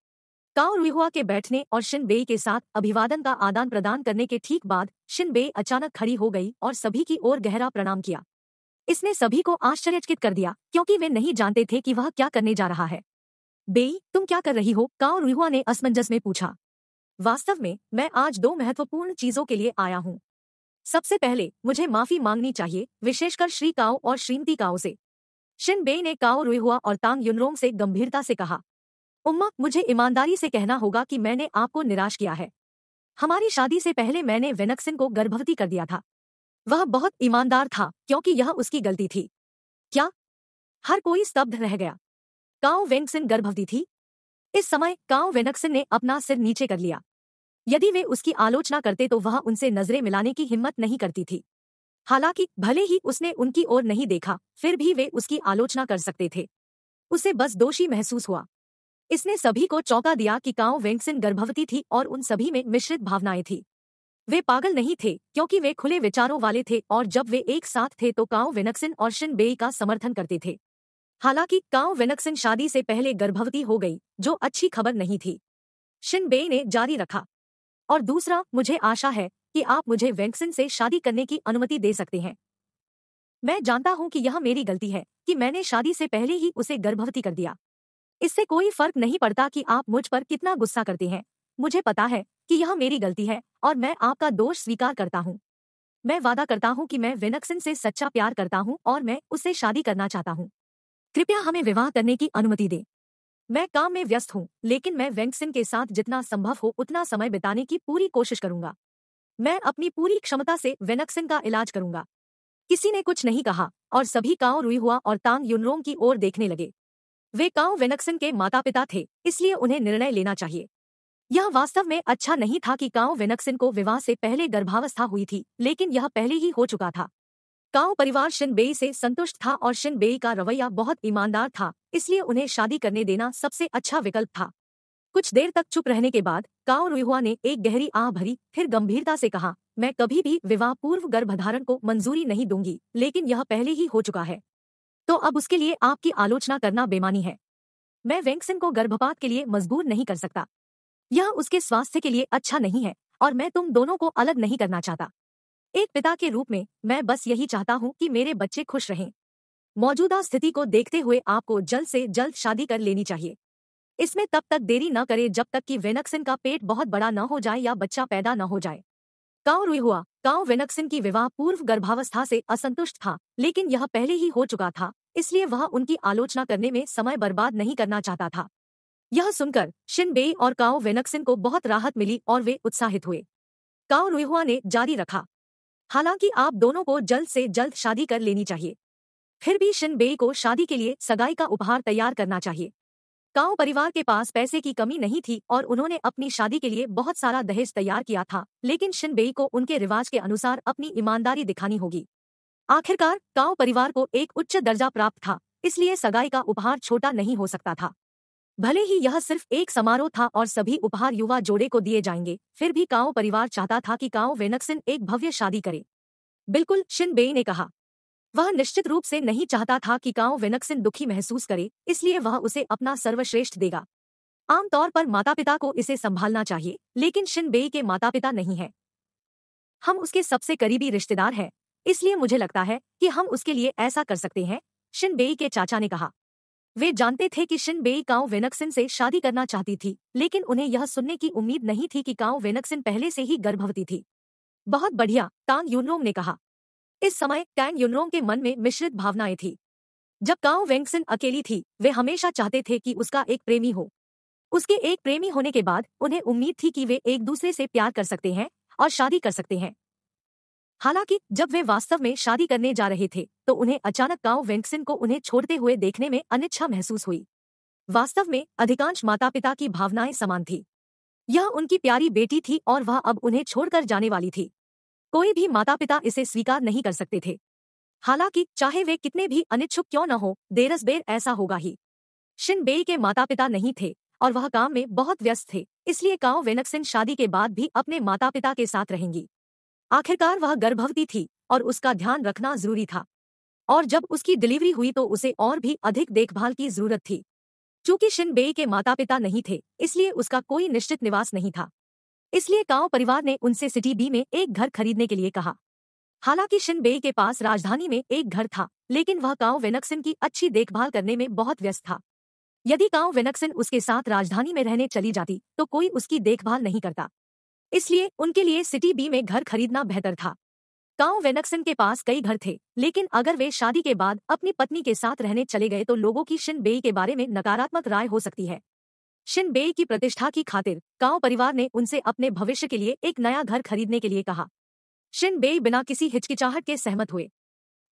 काओ रुहुआ के बैठने और शिनबेई के साथ अभिवादन का आदान प्रदान करने के ठीक बाद शिनबेई अचानक खड़ी हो गई और सभी की ओर गहरा प्रणाम किया इसने सभी को आश्चर्यचकित कर दिया क्योंकि वे नहीं जानते थे कि वह क्या करने जा रहा है बेई तुम क्या कर रही हो काओ रुहुआ ने असमंजस में पूछा वास्तव में मैं आज दो महत्वपूर्ण चीजों के लिए आया हूँ सबसे पहले मुझे माफी मांगनी चाहिए विशेषकर श्री काओ और श्रीमती काओ से शिनबे ने काओ रुईहुआ और तांग युनरोंग से गंभीरता से कहा उम्मा मुझे ईमानदारी से कहना होगा कि मैंने आपको निराश किया है हमारी शादी से पहले मैंने वेनक्सिन को गर्भवती कर दिया था वह बहुत ईमानदार था क्योंकि यह उसकी गलती थी क्या हर कोई स्तब्ध रह गया काओ वेंगसिन गर्भवती थी इस समय काओ वेनक्सिन ने अपना सिर नीचे कर लिया यदि वे उसकी आलोचना करते तो वह उनसे नजरें मिलाने की हिम्मत नहीं करती थी हालांकि भले ही उसने उनकी ओर नहीं देखा फिर भी वे उसकी आलोचना कर सकते थे उसे बस दोषी महसूस हुआ इसने सभी को चौंका दिया कि काओ वेंगसिन गर्भवती थी और उन सभी में मिश्रित भावनाएं थी वे पागल नहीं थे क्योंकि वे खुले विचारों वाले थे और जब वे एक साथ थे तो काओ वेनक्सिन और शिन बेई का समर्थन करते थे हालांकि काओ वेनक्सिन शादी से पहले गर्भवती हो गई जो अच्छी खबर नहीं थी शिन बेई ने जारी रखा और दूसरा मुझे आशा है कि आप मुझे वेंकसन से शादी करने की अनुमति दे सकते हैं मैं जानता हूं कि यह मेरी गलती है कि मैंने शादी से पहले ही उसे गर्भवती कर दिया इससे कोई फर्क नहीं पड़ता कि आप मुझ पर कितना गुस्सा करते हैं मुझे पता है कि यह मेरी गलती है और मैं आपका दोष स्वीकार करता हूँ मैं वादा करता हूँ कि मैं वेनक्सन से सच्चा प्यार करता हूँ और मैं उससे शादी करना चाहता हूँ कृपया हमें विवाह करने की अनुमति दे मैं काम में व्यस्त हूँ लेकिन मैं वेंकसन के साथ जितना संभव हो उतना समय बिताने की पूरी कोशिश करूंगा मैं अपनी पूरी क्षमता से वेनक्सिन का इलाज करूंगा किसी ने कुछ नहीं कहा और सभी कांव रुई हुआ और तांग यूनरोंग की ओर देखने लगे वे कांव वेनक्सिन के माता पिता थे इसलिए उन्हें निर्णय लेना चाहिए यह वास्तव में अच्छा नहीं था कि कांव वेनक्सिन को विवाह से पहले गर्भावस्था हुई थी लेकिन यह पहले ही हो चुका था कांव परिवार शिनबेई से संतुष्ट था और शिनबेई का रवैया बहुत ईमानदार था इसलिए उन्हें शादी करने देना सबसे अच्छा विकल्प था कुछ देर तक चुप रहने के बाद काओ रुहुआ ने एक गहरी आह भरी फिर गंभीरता से कहा मैं कभी भी विवाह पूर्व गर्भधारण को मंजूरी नहीं दूंगी लेकिन यह पहले ही हो चुका है तो अब उसके लिए आपकी आलोचना करना बेमानी है मैं वेंगसिन को गर्भपात के लिए मजबूर नहीं कर सकता यह उसके स्वास्थ्य के लिए अच्छा नहीं है और मैं तुम दोनों को अलग नहीं करना चाहता एक पिता के रूप में मैं बस यही चाहता हूँ कि मेरे बच्चे खुश रहें मौजूदा स्थिति को देखते हुए आपको जल्द से जल्द शादी कर लेनी चाहिए इसमें तब तक देरी न करे जब तक कि वेनक्सिन का पेट बहुत बड़ा न हो जाए या बच्चा पैदा न हो जाए काउ रुई हुआ काउ वेनक्सिन की विवाह पूर्व गर्भावस्था से असंतुष्ट था लेकिन यह पहले ही हो चुका था इसलिए वह उनकी आलोचना करने में समय बर्बाद नहीं करना चाहता था यह सुनकर शिनबे और काउ वेनक्सिन को बहुत राहत मिली और वे उत्साहित हुए काउ रुईहुआ ने जारी रखा हालांकि आप दोनों को जल्द से जल्द शादी कर लेनी चाहिए फिर भी शिनबेई को शादी के लिए सगाई का उपहार तैयार करना चाहिए काऊ परिवार के पास पैसे की कमी नहीं थी और उन्होंने अपनी शादी के लिए बहुत सारा दहेज तैयार किया था लेकिन शिनबेई को उनके रिवाज के अनुसार अपनी ईमानदारी दिखानी होगी आखिरकार काऊ परिवार को एक उच्च दर्जा प्राप्त था इसलिए सगाई का उपहार छोटा नहीं हो सकता था भले ही यह सिर्फ एक समारोह था और सभी उपहार युवा जोड़े को दिए जाएंगे फिर भी काओ परिवार चाहता था कि काओ वेनक्सिन एक भव्य शादी करे बिल्कुल शिनबेई ने कहा वह निश्चित रूप से नहीं चाहता था कि काओ वेनक्सिन दुखी महसूस करे इसलिए वह उसे अपना सर्वश्रेष्ठ देगा आमतौर पर माता पिता को इसे संभालना चाहिए लेकिन शिनबेई के माता पिता नहीं है हम उसके सबसे करीबी रिश्तेदार हैं इसलिए मुझे लगता है कि हम उसके लिए ऐसा कर सकते हैं शिनबेई के चाचा ने कहा वे जानते थे कि शिनबेई काओ वेनक्सिन से शादी करना चाहती थी लेकिन उन्हें यह सुनने की उम्मीद नहीं थी कि काओ वेनक्सिन पहले से ही गर्भवती थी बहुत बढ़िया तांग यूनोम ने कहा इस समय टैंग यूनरोंग के मन में मिश्रित भावनाएं थी जब काउ वेंगसिन अकेली थी वे हमेशा चाहते थे कि उसका एक प्रेमी हो उसके एक प्रेमी होने के बाद उन्हें उम्मीद थी कि वे एक दूसरे से प्यार कर सकते हैं और शादी कर सकते हैं हालांकि जब वे वास्तव में शादी करने जा रहे थे तो उन्हें अचानक काउ वेंगसिन को उन्हें छोड़ते हुए देखने में अनिच्छा महसूस हुई वास्तव में अधिकांश माता पिता की भावनाएं समान थी यह उनकी प्यारी बेटी थी और वह अब उन्हें छोड़कर जाने वाली थी कोई भी माता पिता इसे स्वीकार नहीं कर सकते थे हालांकि चाहे वे कितने भी अनिच्छुक क्यों न हो देरस बेर ऐसा होगा ही शिनबेई के माता पिता नहीं थे और वह काम में बहुत व्यस्त थे इसलिए काओ वेनकसिन शादी के बाद भी अपने माता पिता के साथ रहेंगी आखिरकार वह गर्भवती थी और उसका ध्यान रखना जरूरी था और जब उसकी डिलीवरी हुई तो उसे और भी अधिक देखभाल की जरूरत थी चूंकि शिनबेई के माता पिता नहीं थे इसलिए उसका कोई निश्चित निवास नहीं था इसलिए गांव परिवार ने उनसे सिटी बी में एक घर खरीदने के लिए कहा हालांकि शिनबे के पास राजधानी में एक घर था लेकिन वह गांव वेनक्सिन की अच्छी देखभाल करने में बहुत व्यस्त था यदि गांव वेनक्सिन उसके साथ राजधानी में रहने चली जाती तो कोई उसकी देखभाल नहीं करता इसलिए उनके लिए सिटी बी में घर खरीदना बेहतर था गांव वेनक्सिन के पास कई घर थे लेकिन अगर वे शादी के बाद अपनी पत्नी के साथ रहने चले गए तो लोगों की शिनबेई के बारे में नकारात्मक राय हो सकती है शिनबेई की प्रतिष्ठा की खातिर काओ परिवार ने उनसे अपने भविष्य के लिए एक नया घर खरीदने के लिए कहा शिनबेई बिना किसी हिचकिचाहट के सहमत हुए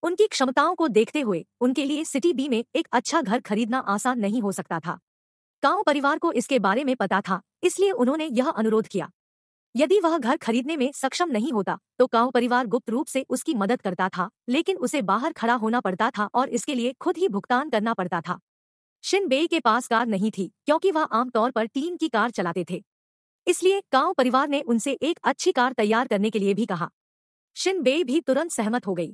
उनकी क्षमताओं को देखते हुए उनके लिए सिटी बी में एक अच्छा घर खरीदना आसान नहीं हो सकता था काओ परिवार को इसके बारे में पता था इसलिए उन्होंने यह अनुरोध किया यदि वह घर खरीदने में सक्षम नहीं होता तो काओ परिवार गुप्त रूप से उसकी मदद करता था लेकिन उसे बाहर खड़ा होना पड़ता था और इसके लिए खुद ही भुगतान करना पड़ता था शिनबे के पास कार नहीं थी क्योंकि वह आमतौर पर टीम की कार चलाते थे इसलिए गांव परिवार ने उनसे एक अच्छी कार तैयार करने के लिए भी कहा शिनबे भी तुरंत सहमत हो गई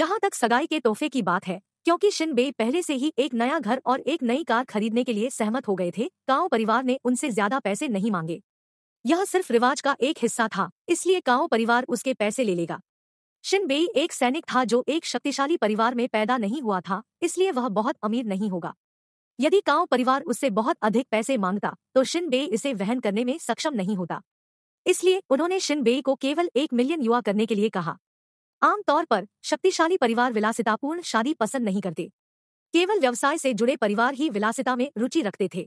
जहां तक सगाई के तोहफे की बात है क्योंकि शिनबे पहले से ही एक नया घर और एक नई कार खरीदने के लिए सहमत हो गए थे गांव परिवार ने उनसे ज्यादा पैसे नहीं मांगे यह सिर्फ रिवाज का एक हिस्सा था इसलिए गांव परिवार उसके पैसे ले लेगा शिनबे एक सैनिक था जो एक शक्तिशाली परिवार में पैदा नहीं हुआ था इसलिए वह बहुत अमीर नहीं होगा यदि कांव परिवार उससे बहुत अधिक पैसे मांगता तो शिनबे इसे वहन करने में सक्षम नहीं होता इसलिए उन्होंने बे को केवल एक मिलियन युवा करने के लिए कहा आमतौर पर शक्तिशाली परिवार विलासितापूर्ण शादी पसंद नहीं करते केवल व्यवसाय से जुड़े परिवार ही विलासिता में रुचि रखते थे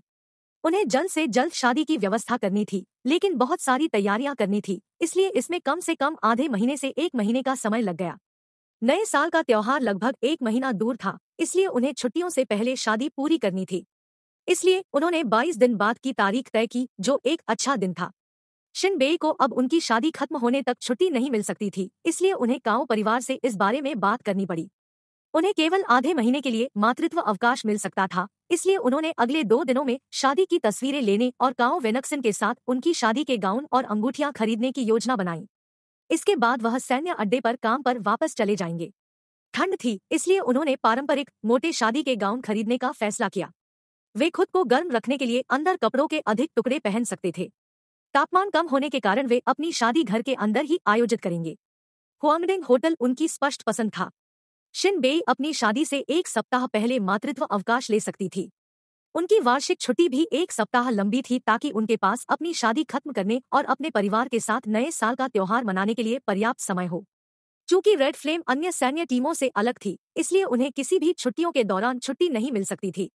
उन्हें जल्द से जल्द शादी की व्यवस्था करनी थी लेकिन बहुत सारी तैयारियां करनी थी इसलिए इसमें कम से कम आधे महीने से एक महीने का समय लग गया नए साल का त्यौहार लगभग एक महीना दूर था इसलिए उन्हें छुट्टियों से पहले शादी पूरी करनी थी इसलिए उन्होंने 22 दिन बाद की तारीख तय की जो एक अच्छा दिन था शिनबे को अब उनकी शादी खत्म होने तक छुट्टी नहीं मिल सकती थी इसलिए उन्हें गांव परिवार से इस बारे में बात करनी पड़ी उन्हें केवल आधे महीने के लिए मातृत्व अवकाश मिल सकता था इसलिए उन्होंने अगले दो दिनों में शादी की तस्वीरें लेने और गांव वेनक्सन के साथ उनकी शादी के गाउन और अंगूठियां खरीदने की योजना बनाई इसके बाद वह सैन्य अड्डे पर काम पर वापस चले जाएंगे ठंड थी इसलिए उन्होंने पारंपरिक मोटे शादी के गाउन खरीदने का फैसला किया वे खुद को गर्म रखने के लिए अंदर कपड़ों के अधिक टुकड़े पहन सकते थे तापमान कम होने के कारण वे अपनी शादी घर के अंदर ही आयोजित करेंगे हुआंगडेंग होटल उनकी स्पष्ट पसंद था शिन बेई अपनी शादी से एक सप्ताह पहले मातृत्व अवकाश ले सकती थी उनकी वार्षिक छुट्टी भी एक सप्ताह लंबी थी ताकि उनके पास अपनी शादी खत्म करने और अपने परिवार के साथ नए साल का त्यौहार मनाने के लिए पर्याप्त समय हो चूंकि रेड फ्लेम अन्य सैन्य टीमों से अलग थी इसलिए उन्हें किसी भी छुट्टियों के दौरान छुट्टी नहीं मिल सकती थी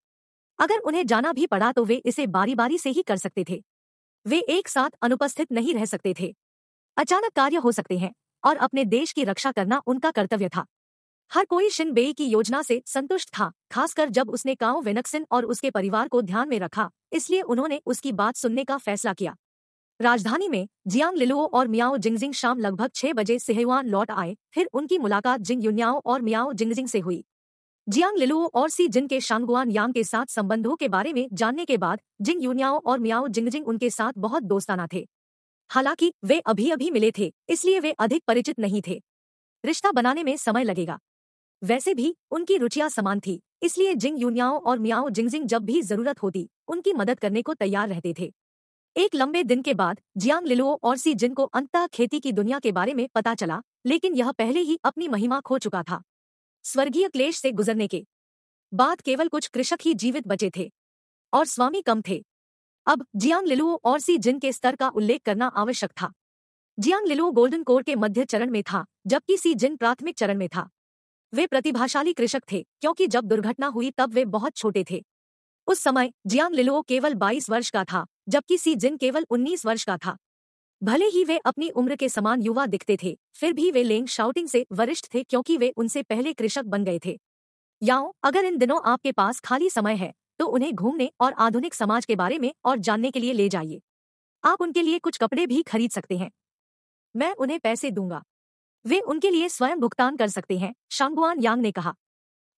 अगर उन्हें जाना भी पड़ा तो वे इसे बारी बारी से ही कर सकते थे वे एक साथ अनुपस्थित नहीं रह सकते थे अचानक कार्य हो सकते हैं और अपने देश की रक्षा करना उनका कर्तव्य था हर कोई शिनबेई की योजना से संतुष्ट था खासकर जब उसने काओ वेनक्सिन और उसके परिवार को ध्यान में रखा इसलिए उन्होंने उसकी बात सुनने का फैसला किया राजधानी में जियांग लिलुओ और मियाओ जिंगजिंग शाम लगभग छह बजे सिहेवान लौट आए फिर उनकी मुलाकात जिंग युन्याओ और मियाओ जिंगजिंग से हुई जियांग लिलुओ और सी जिन के शांगुआन यांग के साथ संबंधों के बारे में जानने के बाद जिंग युन्याओ और मियाओ जिंगजिंग उनके साथ बहुत दोस्ताना थे हालांकि वे अभी अभी मिले थे इसलिए वे अधिक परिचित नहीं थे रिश्ता बनाने में समय लगेगा वैसे भी उनकी रुचियां समान थी इसलिए जिंग यूनियाओ और मियाओ जिंगजिंग जब भी जरूरत होती उनकी मदद करने को तैयार रहते थे एक लंबे दिन के बाद जियांग लिलुओ और सी जिन को अंततः खेती की दुनिया के बारे में पता चला लेकिन यह पहले ही अपनी महिमा खो चुका था स्वर्गीय क्लेश से गुजरने के बाद केवल कुछ कृषक ही जीवित बचे थे और स्वामी कम थे अब जियांग लिलुओ और सी जिन के स्तर का उल्लेख करना आवश्यक था जियांग लिलुओ गोल्डन कोर के मध्य चरण में था जबकि सी जिन प्राथमिक चरण में था वे प्रतिभाशाली कृषक थे क्योंकि जब दुर्घटना हुई तब वे बहुत छोटे थे उस समय जियांग लिलुओ केवल 22 वर्ष का था जबकि सी जिन केवल 19 वर्ष का था भले ही वे अपनी उम्र के समान युवा दिखते थे फिर भी वे लेंग शाउटिंग से वरिष्ठ थे क्योंकि वे उनसे पहले कृषक बन गए थे याओ अगर इन दिनों आपके पास खाली समय है तो उन्हें घूमने और आधुनिक समाज के बारे में और जानने के लिए ले जाइए आप उनके लिए कुछ कपड़े भी खरीद सकते हैं मैं उन्हें पैसे दूंगा वे उनके लिए स्वयं भुगतान कर सकते हैं शांगुआन यांग ने कहा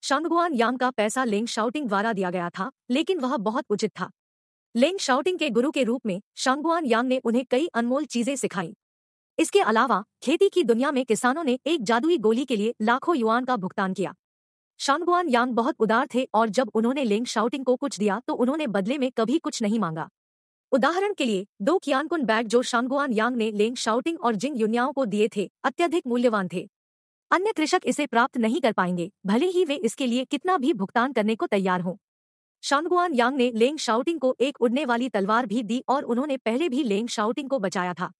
शांगुआन यांग का पैसा लेंग शाउटिंग द्वारा दिया गया था लेकिन वह बहुत उचित था लेंग शाउटिंग के गुरु के रूप में शांगुआन यांग ने उन्हें कई अनमोल चीजें सिखाई इसके अलावा खेती की दुनिया में किसानों ने एक जादुई गोली के लिए लाखों युआन का भुगतान किया शांगुआन यांग बहुत उदार थे और जब उन्होंने लेंग शाउटिंग को कुछ दिया तो उन्होंने बदले में कभी कुछ नहीं मांगा उदाहरण के लिए दो कियानकुन बैग जो शांगुआन यांग ने लेंग शाउटिंग और जिंग युनियाओं को दिए थे अत्यधिक मूल्यवान थे अन्य कृषक इसे प्राप्त नहीं कर पाएंगे भले ही वे इसके लिए कितना भी भुगतान करने को तैयार हों शांगुआन यांग ने लेंग शाउटिंग को एक उड़ने वाली तलवार भी दी और उन्होंने पहले भी लेंग शाउटिंग को बचाया था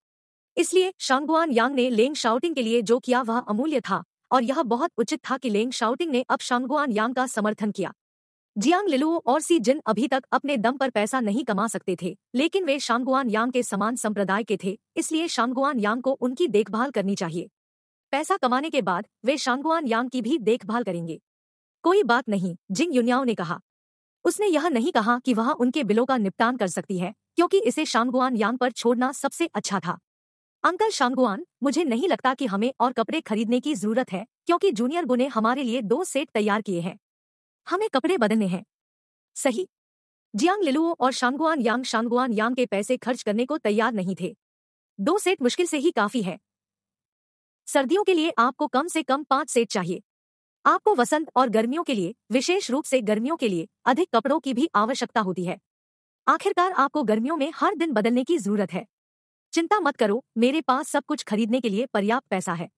इसलिए शांगुआन यांग ने लेंग शाउटिंग के लिए जो किया वह अमूल्य था और यह बहुत उचित था कि लेंग शाउटिंग ने अब शांगुआन यांग का समर्थन किया जियांग लिलुओ और सी जिन अभी तक अपने दम पर पैसा नहीं कमा सकते थे लेकिन वे शांगुआन यांग के समान संप्रदाय के थे इसलिए शांगुआन यांग को उनकी देखभाल करनी चाहिए पैसा कमाने के बाद वे शांगुआन यांग की भी देखभाल करेंगे कोई बात नहीं जिंग युनियाओ ने कहा उसने यह नहीं कहा कि वह उनके बिलों का निपटान कर सकती है क्योंकि इसे शांगुआन यांग पर छोड़ना सबसे अच्छा था अंकल शांगुआन मुझे नहीं लगता कि हमें और कपड़े खरीदने की जरूरत है क्योंकि जूनियर गुने हमारे लिए दो सेट तैयार किए हैं हमें कपड़े बदलने हैं सही जियांग लिलुओ और शांगुआन यांग शांगुआन यांग के पैसे खर्च करने को तैयार नहीं थे दो सेट मुश्किल से ही काफी है सर्दियों के लिए आपको कम से कम पांच सेट चाहिए आपको वसंत और गर्मियों के लिए विशेष रूप से गर्मियों के लिए अधिक कपड़ों की भी आवश्यकता होती है आखिरकार आपको गर्मियों में हर दिन बदलने की जरूरत है चिंता मत करो मेरे पास सब कुछ खरीदने के लिए पर्याप्त पैसा है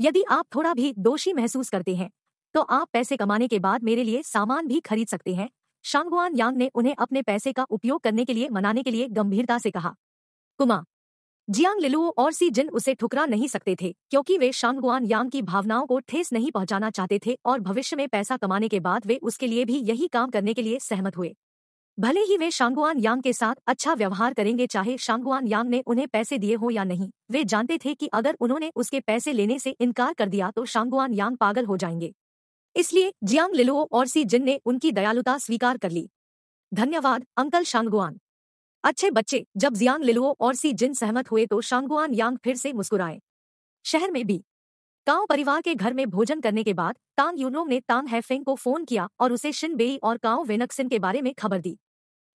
यदि आप थोड़ा भी दोषी महसूस करते हैं तो आप पैसे कमाने के बाद मेरे लिए सामान भी खरीद सकते हैं शांगुआन यांग ने उन्हें अपने पैसे का उपयोग करने के लिए मनाने के लिए गंभीरता से कहा कुमा जियांग लिलुओ और सी जिन उसे ठुकरा नहीं सकते थे क्योंकि वे शांगुआन यांग की भावनाओं को ठेस नहीं पहुंचाना चाहते थे और भविष्य में पैसा कमाने के बाद वे उसके लिए भी यही काम करने के लिए सहमत हुए भले ही वे शांगुआन यांग के साथ अच्छा व्यवहार करेंगे चाहे शांगुआन यांग ने उन्हें पैसे दिए हो या नहीं वे जानते थे कि अगर उन्होंने उसके पैसे लेने से इनकार कर दिया तो शांगुआन यांग पागल हो जाएंगे इसलिए जियांग लिलो और सी जिन ने उनकी दयालुता स्वीकार कर ली धन्यवाद अंकल शांगुआन अच्छे बच्चे जब जियांग लिलो और सी जिन सहमत हुए तो शांगुआन यांग फिर से मुस्कुराए शहर में भी काओ परिवार के घर में भोजन करने के बाद तांग यूनोंग ने तांग हैफेंग को फोन किया और उसे शिन बेई और काओ वेनक्सिन के बारे में खबर दी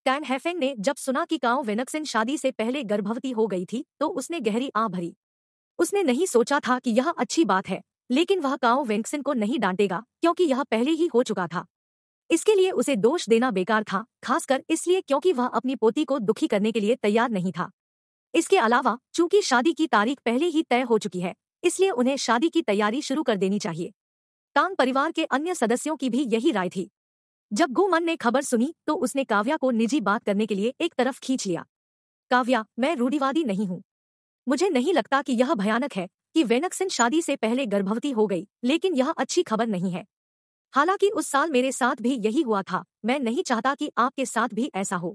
टैन हैफेंग ने जब सुना कि काओ वेनक्सिन शादी से पहले गर्भवती हो गई थी तो उसने गहरी आह भरी उसने नहीं सोचा था कि यह अच्छी बात है लेकिन वह काओ वेंक्सन को नहीं डांटेगा क्योंकि यह पहले ही हो चुका था इसके लिए उसे दोष देना बेकार था खासकर इसलिए क्योंकि वह अपनी पोती को दुखी करने के लिए तैयार नहीं था इसके अलावा चूंकि शादी की तारीख पहले ही तय हो चुकी है इसलिए उन्हें शादी की तैयारी शुरू कर देनी चाहिए तांग परिवार के अन्य सदस्यों की भी यही राय थी जब गोमन ने खबर सुनी तो उसने काव्या को निजी बात करने के लिए एक तरफ खींच लिया काव्या मैं रूढ़िवादी नहीं हूँ मुझे नहीं लगता कि यह भयानक है कि वेनकसन शादी से पहले गर्भवती हो गई लेकिन यह अच्छी खबर नहीं है हालांकि उस साल मेरे साथ भी यही हुआ था मैं नहीं चाहता कि आपके साथ भी ऐसा हो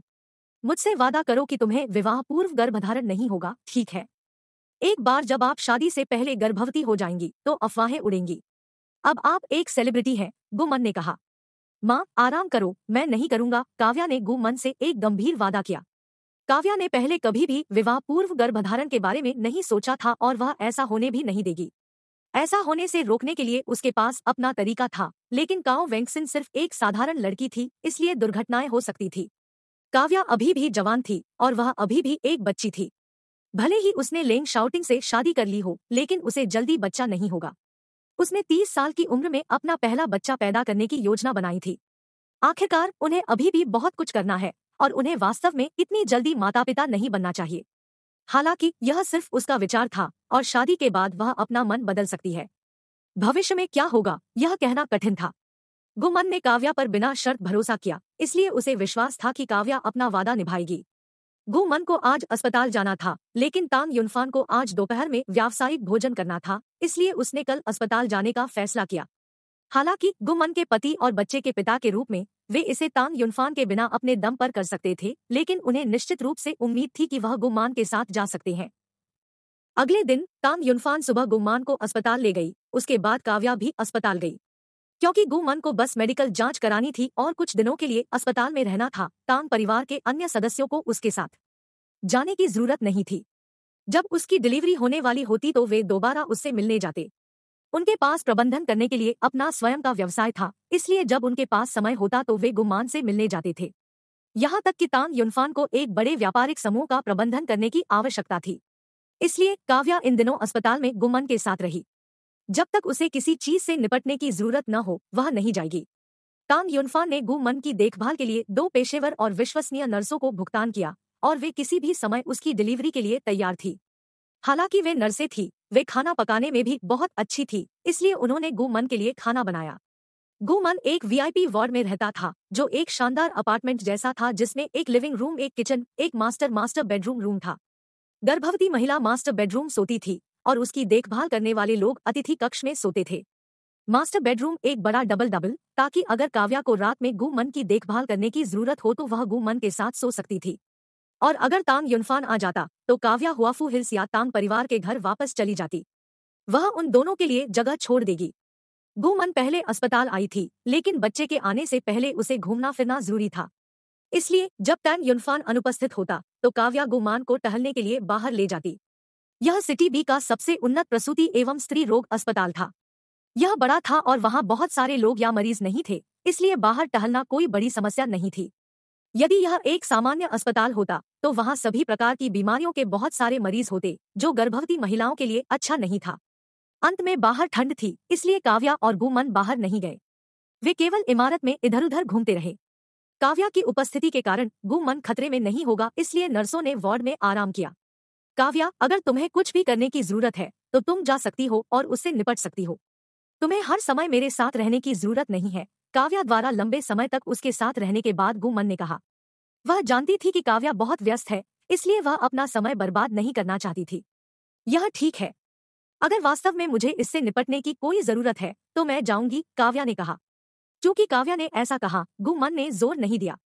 मुझसे वादा करो कि तुम्हें विवाह पूर्व गर्भधारण नहीं होगा ठीक है एक बार जब आप शादी से पहले गर्भवती हो जाएंगी तो अफवाहें उड़ेंगी अब आप एक सेलिब्रिटी हैं गुमन ने कहा माँ आराम करो मैं नहीं करूंगा काव्या ने गुमन से एक गंभीर वादा किया काव्या ने पहले कभी भी विवाह पूर्व गर्भधारण के बारे में नहीं सोचा था और वह ऐसा होने भी नहीं देगी ऐसा होने से रोकने के लिए उसके पास अपना तरीका था लेकिन काओ वेंगसिन सिर्फ एक साधारण लड़की थी इसलिए दुर्घटनाएं हो सकती थी काव्या अभी भी जवान थी और वह अभी भी एक बच्ची थी भले ही उसने लेंग शाउटिंग से शादी कर ली हो लेकिन उसे जल्दी बच्चा नहीं होगा उसने तीस साल की उम्र में अपना पहला बच्चा पैदा करने की योजना बनाई थी आखिरकार उन्हें अभी भी बहुत कुछ करना है और उन्हें वास्तव में इतनी जल्दी माता पिता नहीं बनना चाहिए हालांकि यह सिर्फ उसका विचार था और शादी के बाद वह अपना मन बदल सकती है भविष्य में क्या होगा यह कहना कठिन था गुमन ने काव्या पर बिना शर्त भरोसा किया इसलिए उसे विश्वास था कि काव्या अपना वादा निभाएगी गुमन को आज अस्पताल जाना था लेकिन तांग युनफान को आज दोपहर में व्यावसायिक भोजन करना था इसलिए उसने कल अस्पताल जाने का फैसला किया हालांकि गुमन के पति और बच्चे के पिता के रूप में वे इसे तांग युनफान के बिना अपने दम पर कर सकते थे लेकिन उन्हें निश्चित रूप से उम्मीद थी कि वह गुमान के साथ जा सकते हैं अगले दिन तांग युनफान सुबह गुमान को अस्पताल ले गई उसके बाद काव्या भी अस्पताल गई क्योंकि गुमन को बस मेडिकल जांच करानी थी और कुछ दिनों के लिए अस्पताल में रहना था तांग परिवार के अन्य सदस्यों को उसके साथ जाने की जरूरत नहीं थी जब उसकी डिलीवरी होने वाली होती तो वे दोबारा उससे मिलने जाते उनके पास प्रबंधन करने के लिए अपना स्वयं का व्यवसाय था इसलिए जब उनके पास समय होता तो वे गुमान से मिलने जाते थे यहाँ तक कि तांग युनफान को एक बड़े व्यापारिक समूह का प्रबंधन करने की आवश्यकता थी इसलिए काव्या इन दिनों अस्पताल में गुमन के साथ रही जब तक उसे किसी चीज से निपटने की जरूरत न हो वह नहीं जाएगी तांग युनफान ने गुमन की देखभाल के लिए दो पेशेवर और विश्वसनीय नर्सों को भुगतान किया और वे किसी भी समय उसकी डिलीवरी के लिए तैयार थी हालांकि वे नर्सें थी वे खाना पकाने में भी बहुत अच्छी थी इसलिए उन्होंने गुमन के लिए खाना बनाया गुमन एक वीआईपी वार्ड में रहता था जो एक शानदार अपार्टमेंट जैसा था जिसमें एक लिविंग रूम एक किचन एक मास्टर मास्टर बेडरूम रूम था गर्भवती महिला मास्टर बेडरूम सोती थी और उसकी देखभाल करने वाले लोग अतिथि कक्ष में सोते थे मास्टर बेडरूम एक बड़ा डबल डबल ताकि अगर काव्या को रात में गुमन की देखभाल करने की जरूरत हो तो वह गुमन के साथ सो सकती थी और अगर तांग युनफान आ जाता तो काव्या हुआफू हिल्स या तांग परिवार के घर वापस चली जाती वह उन दोनों के लिए जगह छोड़ देगी गुमन पहले अस्पताल आई थी लेकिन बच्चे के आने से पहले उसे घूमना फिरना जरूरी था इसलिए जब तैन युनफान अनुपस्थित होता तो काव्या गुमान को टहलने के लिए बाहर ले जाती यह सिटी बी का सबसे उन्नत प्रसूति एवं स्त्री रोग अस्पताल था यह बड़ा था और वहां बहुत सारे लोग या मरीज नहीं थे इसलिए बाहर टहलना कोई बड़ी समस्या नहीं थी यदि यह एक सामान्य अस्पताल होता तो वहाँ सभी प्रकार की बीमारियों के बहुत सारे मरीज होते जो गर्भवती महिलाओं के लिए अच्छा नहीं था अंत में बाहर ठंड थी इसलिए काव्या और गुमन बाहर नहीं गए वे केवल इमारत में इधर उधर घूमते रहे काव्या की उपस्थिति के कारण गुमन खतरे में नहीं होगा इसलिए नर्सों ने वार्ड में आराम किया काव्या अगर तुम्हें कुछ भी करने की जरूरत है तो तुम जा सकती हो और उससे निपट सकती हो तुम्हें हर समय मेरे साथ रहने की जरूरत नहीं है काव्या द्वारा लंबे समय तक उसके साथ रहने के बाद गुमन ने कहा वह जानती थी कि काव्या बहुत व्यस्त है इसलिए वह अपना समय बर्बाद नहीं करना चाहती थी यह ठीक है अगर वास्तव में मुझे इससे निपटने की कोई जरूरत है तो मैं जाऊंगी काव्या ने कहा चूंकि काव्या ने ऐसा कहा गुमन ने जोर नहीं दिया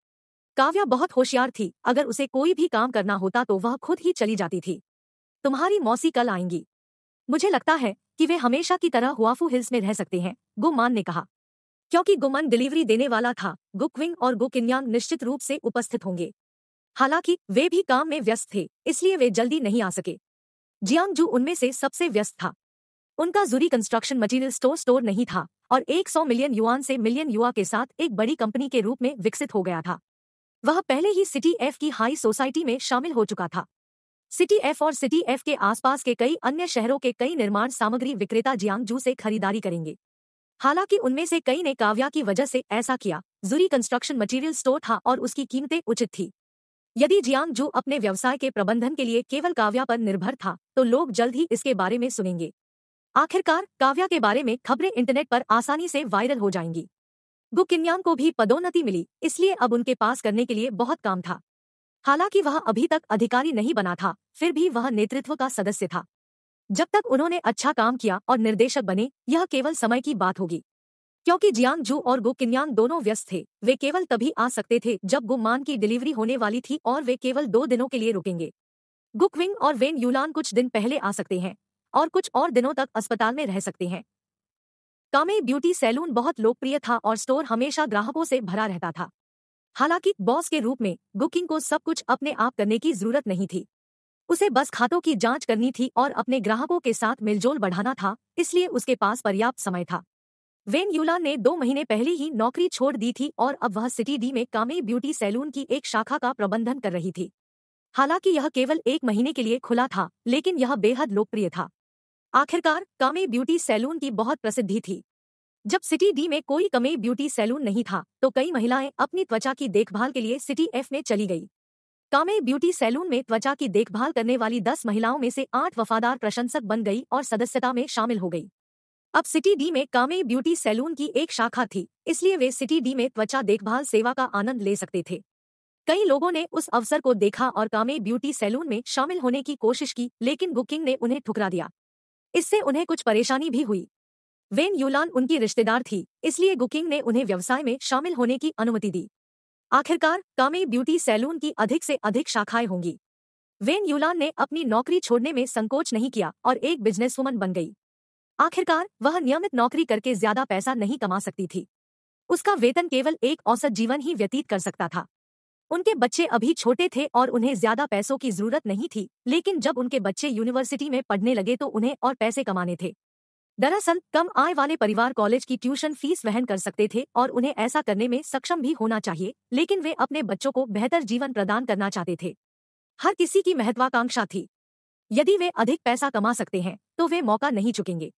काव्या बहुत होशियार थी अगर उसे कोई भी काम करना होता तो वह खुद ही चली जाती थी तुम्हारी मौसी कल आएंगी मुझे लगता है कि वे हमेशा की तरह हुआफू हिल्स में रह सकते हैं गुमान ने कहा क्योंकि गुमन डिलीवरी देने वाला था गुकविंग और गुकिन्यांग निश्चित रूप से उपस्थित होंगे हालांकि वे भी काम में व्यस्त थे इसलिए वे जल्दी नहीं आ सके जियांगजू उनमें से सबसे व्यस्त था उनका जूरी कंस्ट्रक्शन मटेरियल स्टोर स्टोर नहीं था और 100 मिलियन युआन से मिलियन युवा के साथ एक बड़ी कंपनी के रूप में विकसित हो गया था वह पहले ही सिटी एफ की हाई सोसाइटी में शामिल हो चुका था सिटी एफ और सिटी एफ के आसपास के कई अन्य शहरों के कई निर्माण सामग्री विक्रेता जियांगजू से खरीदारी करेंगे हालांकि उनमें से कई ने काव्या की वजह से ऐसा किया जुरी कंस्ट्रक्शन मटेरियल स्टोर था और उसकी कीमतें उचित थी यदि जियांग जो अपने व्यवसाय के प्रबंधन के लिए केवल काव्या पर निर्भर था तो लोग जल्द ही इसके बारे में सुनेंगे आखिरकार काव्या के बारे में खबरें इंटरनेट पर आसानी से वायरल हो जाएंगी गुकिन्यान को भी पदोन्नति मिली इसलिए अब उनके पास करने के लिए बहुत काम था हालांकि वह अभी तक अधिकारी नहीं बना था फिर भी वह नेतृत्व का सदस्य था जब तक उन्होंने अच्छा काम किया और निर्देशक बने यह केवल समय की बात होगी क्योंकि जियांग जू और गो किन्यांग दोनों व्यस्त थे वे केवल तभी आ सकते थे जब गुमान की डिलीवरी होने वाली थी और वे केवल दो दिनों के लिए रुकेंगे गुकविंग और वेन यूलान कुछ दिन पहले आ सकते हैं और कुछ और दिनों तक अस्पताल में रह सकते हैं कामे ब्यूटी सैलून बहुत लोकप्रिय था और स्टोर हमेशा ग्राहकों से भरा रहता था हालांकि बॉस के रूप में गुकिंग को सब कुछ अपने आप करने की जरूरत नहीं थी उसे बस खातों की जांच करनी थी और अपने ग्राहकों के साथ मिलजोल बढ़ाना था इसलिए उसके पास पर्याप्त समय था वेन यूला ने दो महीने पहले ही नौकरी छोड़ दी थी और अब वह सिटी डी में कामे ब्यूटी सैलून की एक शाखा का प्रबंधन कर रही थी हालांकि यह केवल एक महीने के लिए खुला था लेकिन यह बेहद लोकप्रिय था आखिरकार कामे ब्यूटी सैलून की बहुत प्रसिद्धि थी जब सिटी डी में कोई कमे ब्यूटी सैलून नहीं था तो कई महिलाएं अपनी त्वचा की देखभाल के लिए सिटी एफ में चली गई कामे ब्यूटी सैलून में त्वचा की देखभाल करने वाली दस महिलाओं में से आठ वफादार प्रशंसक बन गई और सदस्यता में शामिल हो गई अब सिटी डी में कामे ब्यूटी सैलून की एक शाखा थी इसलिए वे सिटी डी में त्वचा देखभाल सेवा का आनंद ले सकते थे कई लोगों ने उस अवसर को देखा और कामे ब्यूटी सैलून में शामिल होने की कोशिश की लेकिन बुकिंग ने उन्हें ठुकरा दिया इससे उन्हें कुछ परेशानी भी हुई वेन यूलान उनकी रिश्तेदार थी इसलिए बुकिंग ने उन्हें व्यवसाय में शामिल होने की अनुमति दी आखिरकार कामे ब्यूटी सैलून की अधिक से अधिक शाखाएं होंगी वेन यूलान ने अपनी नौकरी छोड़ने में संकोच नहीं किया और एक बिजनेस वुमन बन गई आखिरकार वह नियमित नौकरी करके ज्यादा पैसा नहीं कमा सकती थी उसका वेतन केवल एक औसत जीवन ही व्यतीत कर सकता था उनके बच्चे अभी छोटे थे और उन्हें ज्यादा पैसों की जरूरत नहीं थी लेकिन जब उनके बच्चे यूनिवर्सिटी में पढ़ने लगे तो उन्हें और पैसे कमाने थे दरअसल कम आय वाले परिवार कॉलेज की ट्यूशन फीस वहन कर सकते थे और उन्हें ऐसा करने में सक्षम भी होना चाहिए लेकिन वे अपने बच्चों को बेहतर जीवन प्रदान करना चाहते थे हर किसी की महत्वाकांक्षा थी यदि वे अधिक पैसा कमा सकते हैं तो वे मौका नहीं चुकेंगे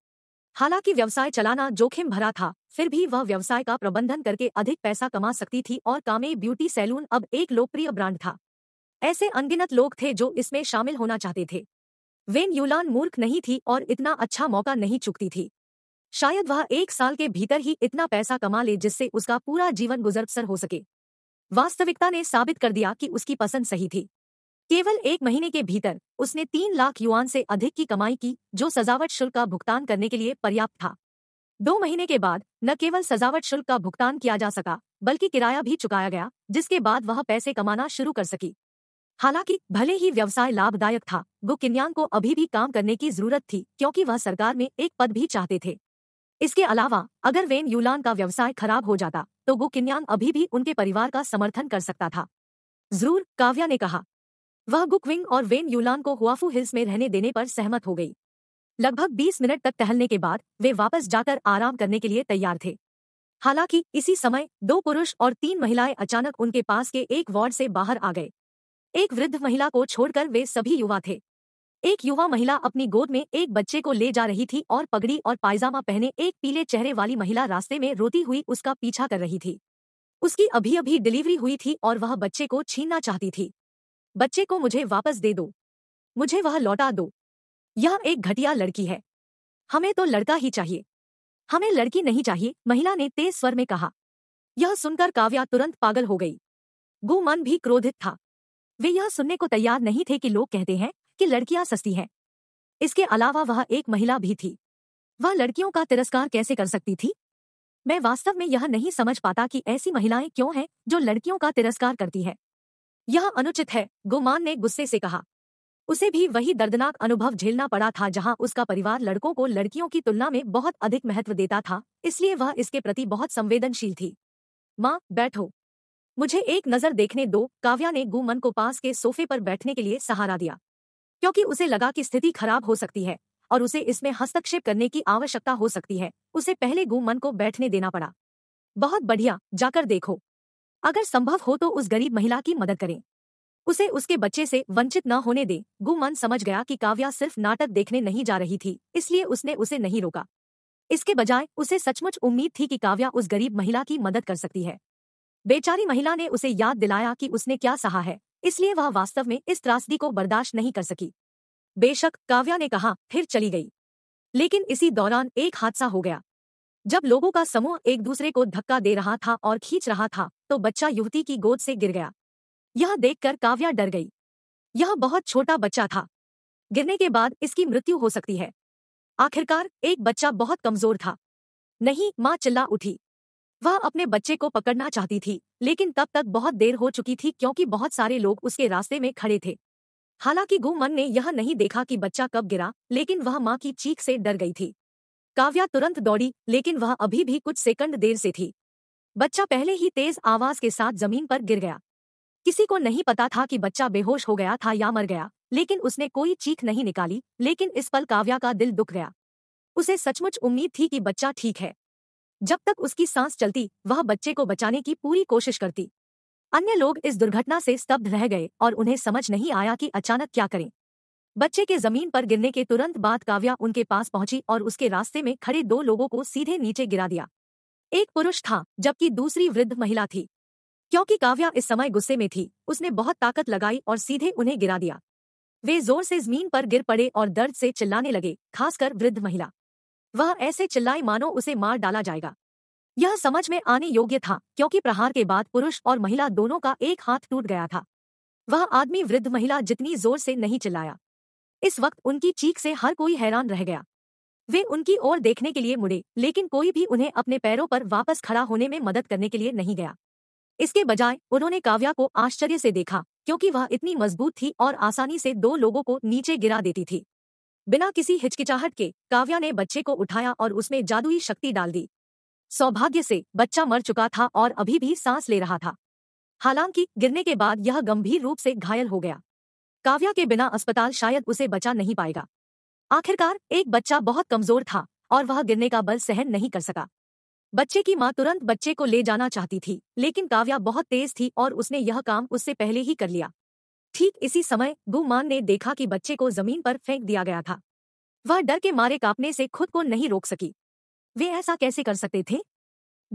हालांकि व्यवसाय चलाना जोखिम भरा था फिर भी वह व्यवसाय का प्रबंधन करके अधिक पैसा कमा सकती थी और कामे ब्यूटी सैलून अब एक लोकप्रिय ब्रांड था ऐसे अनगिनत लोग थे जो इसमें शामिल होना चाहते थे वेन यूलान मूर्ख नहीं थी और इतना अच्छा मौका नहीं चुकती थी शायद वह एक साल के भीतर ही इतना पैसा कमा ले जिससे उसका पूरा जीवन गुजरबसर हो सके वास्तविकता ने साबित कर दिया कि उसकी पसंद सही थी केवल एक महीने के भीतर उसने तीन लाख युआन से अधिक की कमाई की जो सजावट शुल्क का भुगतान करने के लिए पर्याप्त था दो महीने के बाद न केवल सजावट शुल्क का भुगतान किया जा सका बल्कि किराया भी चुकाया गया जिसके बाद वह पैसे कमाना शुरू कर सकी हालांकि भले ही व्यवसाय लाभदायक था गुकिन्यान को अभी भी काम करने की जरूरत थी क्योंकि वह सरकार में एक पद भी चाहते थे इसके अलावा अगर वेन यूलान का व्यवसाय खराब हो जाता तो गुकिन्यान अभी भी उनके परिवार का समर्थन कर सकता था जरूर काव्या ने कहा वह गुकविंग और वेन यूलान को हुआफू हिल्स में रहने देने पर सहमत हो गई लगभग 20 मिनट तक टहलने के बाद वे वापस जाकर आराम करने के लिए तैयार थे हालांकि इसी समय दो पुरुष और तीन महिलाएं अचानक उनके पास के एक वार्ड से बाहर आ गए एक वृद्ध महिला को छोड़कर वे सभी युवा थे एक युवा महिला अपनी गोद में एक बच्चे को ले जा रही थी और पगड़ी और पायजामा पहने एक पीले चेहरे वाली महिला रास्ते में रोती हुई उसका पीछा कर रही थी उसकी अभी अभी डिलीवरी हुई थी और वह बच्चे को छीनना चाहती थी बच्चे को मुझे वापस दे दो मुझे वह लौटा दो यह एक घटिया लड़की है हमें तो लड़का ही चाहिए हमें लड़की नहीं चाहिए महिला ने तेज स्वर में कहा यह सुनकर काव्या तुरंत पागल हो गई गुमन भी क्रोधित था वे यह सुनने को तैयार नहीं थे कि लोग कहते हैं कि लड़कियां सस्ती हैं इसके अलावा वह एक महिला भी थी वह लड़कियों का तिरस्कार कैसे कर सकती थी मैं वास्तव में यह नहीं समझ पाता कि ऐसी महिलाएं क्यों हैं जो लड़कियों का तिरस्कार करती है यह अनुचित है गुमान ने गुस्से से कहा उसे भी वही दर्दनाक अनुभव झेलना पड़ा था जहां उसका परिवार लड़कों को लड़कियों की तुलना में बहुत अधिक महत्व देता था इसलिए वह इसके प्रति बहुत संवेदनशील थी माँ बैठो मुझे एक नजर देखने दो काव्या ने गुमन को पास के सोफे पर बैठने के लिए सहारा दिया क्योंकि उसे लगा कि स्थिति खराब हो सकती है और उसे इसमें हस्तक्षेप करने की आवश्यकता हो सकती है उसे पहले गुमन को बैठने देना पड़ा बहुत बढ़िया जाकर देखो अगर संभव हो तो उस गरीब महिला की मदद करें उसे उसके बच्चे से वंचित न होने दे गुमन समझ गया कि काव्या सिर्फ नाटक देखने नहीं जा रही थी इसलिए उसने उसे नहीं रोका इसके बजाय उसे सचमुच उम्मीद थी कि काव्या उस गरीब महिला की मदद कर सकती है बेचारी महिला ने उसे याद दिलाया कि उसने क्या सहा है इसलिए वह वास्तव में इस त्रासदी को बर्दाश्त नहीं कर सकी बेशक काव्या ने कहा फिर चली गई लेकिन इसी दौरान एक हादसा हो गया जब लोगों का समूह एक दूसरे को धक्का दे रहा था और खींच रहा था तो बच्चा युवती की गोद से गिर गया यह देखकर काव्या डर गई यह बहुत छोटा बच्चा था गिरने के बाद इसकी मृत्यु हो सकती है आखिरकार एक बच्चा बहुत कमजोर था नहीं मां चिल्ला उठी वह अपने बच्चे को पकड़ना चाहती थी लेकिन तब तक बहुत देर हो चुकी थी क्योंकि बहुत सारे लोग उसके रास्ते में खड़े थे हालांकि गुमन ने यह नहीं देखा कि बच्चा कब गिरा लेकिन वह माँ की चीख से डर गई थी काव्या तुरंत दौड़ी लेकिन वह अभी भी कुछ सेकंड देर से थी बच्चा पहले ही तेज आवाज के साथ जमीन पर गिर गया किसी को नहीं पता था कि बच्चा बेहोश हो गया था या मर गया लेकिन उसने कोई चीख नहीं निकाली लेकिन इस पल काव्या का दिल दुख गया उसे सचमुच उम्मीद थी कि बच्चा ठीक है जब तक उसकी सांस चलती वह बच्चे को बचाने की पूरी कोशिश करती अन्य लोग इस दुर्घटना से स्तब्ध रह गए और उन्हें समझ नहीं आया कि अचानक क्या करें बच्चे के जमीन पर गिरने के तुरंत बाद काव्या उनके पास पहुंची और उसके रास्ते में खड़े दो लोगों को सीधे नीचे गिरा दिया एक पुरुष था जबकि दूसरी वृद्ध महिला थी क्योंकि काव्या इस समय गुस्से में थी उसने बहुत ताकत लगाई और सीधे उन्हें गिरा दिया वे जोर से जमीन पर गिर पड़े और दर्द से चिल्लाने लगे खासकर वृद्ध महिला वह ऐसे चिल्लाई मानो उसे मार डाला जाएगा यह समझ में आने योग्य था क्योंकि प्रहार के बाद पुरुष और महिला दोनों का एक हाथ टूट गया था वह आदमी वृद्ध महिला जितनी जोर से नहीं चिल्लाया इस वक्त उनकी चीख से हर कोई हैरान रह गया वे उनकी ओर देखने के लिए मुड़े लेकिन कोई भी उन्हें अपने पैरों पर वापस खड़ा होने में मदद करने के लिए नहीं गया इसके बजाय उन्होंने काव्या को आश्चर्य से देखा क्योंकि वह इतनी मजबूत थी और आसानी से दो लोगों को नीचे गिरा देती थी बिना किसी हिचकिचाहट के काव्या ने बच्चे को उठाया और उसमें जादुई शक्ति डाल दी सौभाग्य से बच्चा मर चुका था और अभी भी सांस ले रहा था हालांकि गिरने के बाद यह गंभीर रूप से घायल हो गया काव्या के बिना अस्पताल शायद उसे बचा नहीं पाएगा आखिरकार एक बच्चा बहुत कमजोर था और वह गिरने का बल सहन नहीं कर सका बच्चे की मां तुरंत बच्चे को ले जाना चाहती थी लेकिन काव्या बहुत तेज थी और उसने यह काम उससे पहले ही कर लिया ठीक इसी समय गुमान ने देखा कि बच्चे को जमीन पर फेंक दिया गया था वह डर के मारे कांपने से खुद को नहीं रोक सकी वे ऐसा कैसे कर सकते थे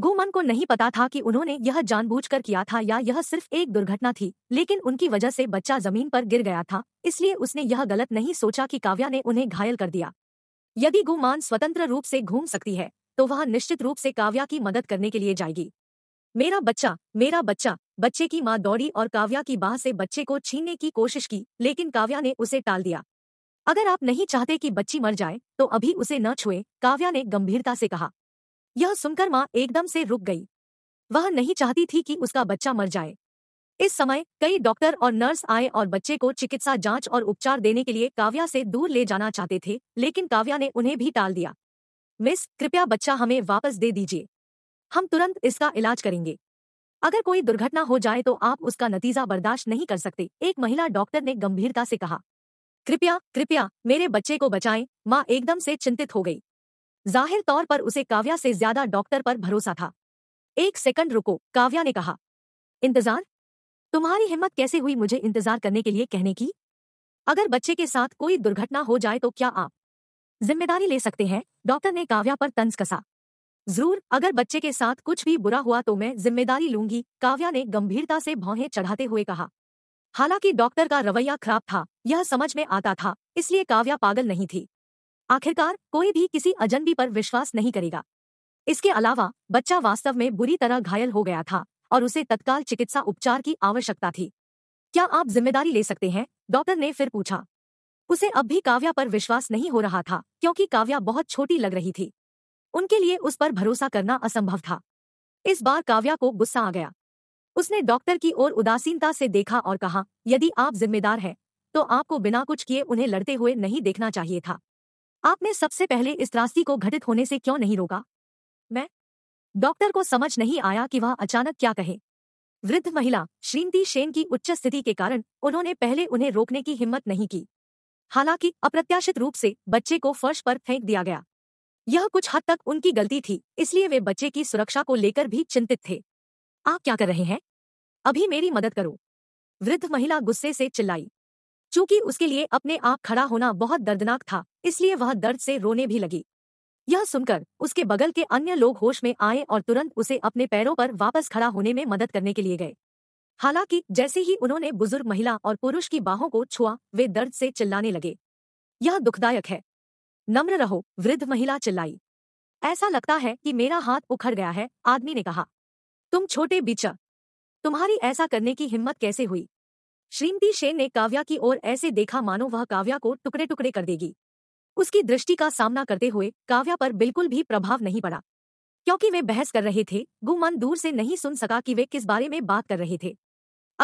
गुमन को नहीं पता था कि उन्होंने यह जानबूझकर किया था या यह सिर्फ एक दुर्घटना थी लेकिन उनकी वजह से बच्चा जमीन पर गिर गया था इसलिए उसने यह गलत नहीं सोचा कि काव्या ने उन्हें घायल कर दिया यदि गुमान स्वतंत्र रूप से घूम सकती है तो वह निश्चित रूप से काव्या की मदद करने के लिए जाएगी मेरा बच्चा मेरा बच्चा बच्चे की माँ दौड़ी और काव्या की बाह से बच्चे को छीनने की कोशिश की लेकिन काव्या ने उसे टाल दिया अगर आप नहीं चाहते कि बच्ची मर जाए तो अभी उसे न छुए काव्या ने गंभीरता से कहा यह सुनकर माँ एकदम से रुक गई वह नहीं चाहती थी कि उसका बच्चा मर जाए इस समय कई डॉक्टर और नर्स आए और बच्चे को चिकित्सा जांच और उपचार देने के लिए काव्या से दूर ले जाना चाहते थे लेकिन काव्या ने उन्हें भी टाल दिया मिस कृपया बच्चा हमें वापस दे दीजिए हम तुरंत इसका इलाज करेंगे अगर कोई दुर्घटना हो जाए तो आप उसका नतीजा बर्दाश्त नहीं कर सकते एक महिला डॉक्टर ने गंभीरता से कहा कृपया कृपया मेरे बच्चे को बचाएं माँ एकदम से चिंतित हो गई जाहिर तौर पर उसे काव्या से ज्यादा डॉक्टर पर भरोसा था एक सेकंड रुको काव्या ने कहा इंतजार तुम्हारी हिम्मत कैसे हुई मुझे इंतजार करने के लिए कहने की अगर बच्चे के साथ कोई दुर्घटना हो जाए तो क्या आप जिम्मेदारी ले सकते हैं डॉक्टर ने काव्या पर तंज कसा जरूर अगर बच्चे के साथ कुछ भी बुरा हुआ तो मैं जिम्मेदारी लूंगी काव्या ने गंभीरता से भौहें चढ़ाते हुए कहा हालांकि डॉक्टर का रवैया खराब था यह समझ में आता था इसलिए काव्या पागल नहीं थी आखिरकार कोई भी किसी अजनबी पर विश्वास नहीं करेगा इसके अलावा बच्चा वास्तव में बुरी तरह घायल हो गया था और उसे तत्काल चिकित्सा उपचार की आवश्यकता थी क्या आप जिम्मेदारी ले सकते हैं डॉक्टर ने फिर पूछा उसे अब भी काव्या पर विश्वास नहीं हो रहा था क्योंकि काव्या बहुत छोटी लग रही थी उनके लिए उस पर भरोसा करना असंभव था इस बार काव्या को गुस्सा आ गया उसने डॉक्टर की ओर उदासीनता से देखा और कहा यदि आप जिम्मेदार हैं तो आपको बिना कुछ किए उन्हें लड़ते हुए नहीं देखना चाहिए था आपने सबसे पहले इस त्रासदी को घटित होने से क्यों नहीं रोका मैं डॉक्टर को समझ नहीं आया कि वह अचानक क्या कहे वृद्ध महिला श्रीमती शेन की उच्च स्थिति के कारण उन्होंने पहले उन्हें रोकने की हिम्मत नहीं की हालांकि अप्रत्याशित रूप से बच्चे को फर्श पर फेंक दिया गया यह कुछ हद तक उनकी गलती थी इसलिए वे बच्चे की सुरक्षा को लेकर भी चिंतित थे आप क्या कर रहे हैं अभी मेरी मदद करो वृद्ध महिला गुस्से से चिल्लाई चूंकि उसके लिए अपने आप खड़ा होना बहुत दर्दनाक था इसलिए वह दर्द से रोने भी लगी यह सुनकर उसके बगल के अन्य लोग होश में आए और तुरंत उसे अपने पैरों पर वापस खड़ा होने में मदद करने के लिए गए हालांकि जैसे ही उन्होंने बुजुर्ग महिला और पुरुष की बाहों को छुआ वे दर्द से चिल्लाने लगे यह दुखदायक है नम्र रहो वृद्ध महिला चिल्लाई ऐसा लगता है कि मेरा हाथ उखड़ गया है आदमी ने कहा तुम छोटे बिचा तुम्हारी ऐसा करने की हिम्मत कैसे हुई श्रीमती शेन ने काव्या की ओर ऐसे देखा मानो वह काव्या को टुकड़े टुकड़े कर देगी उसकी दृष्टि का सामना करते हुए काव्या पर बिल्कुल भी प्रभाव नहीं पड़ा क्योंकि वे बहस कर रहे थे गुमन दूर से नहीं सुन सका कि वे किस बारे में बात कर रहे थे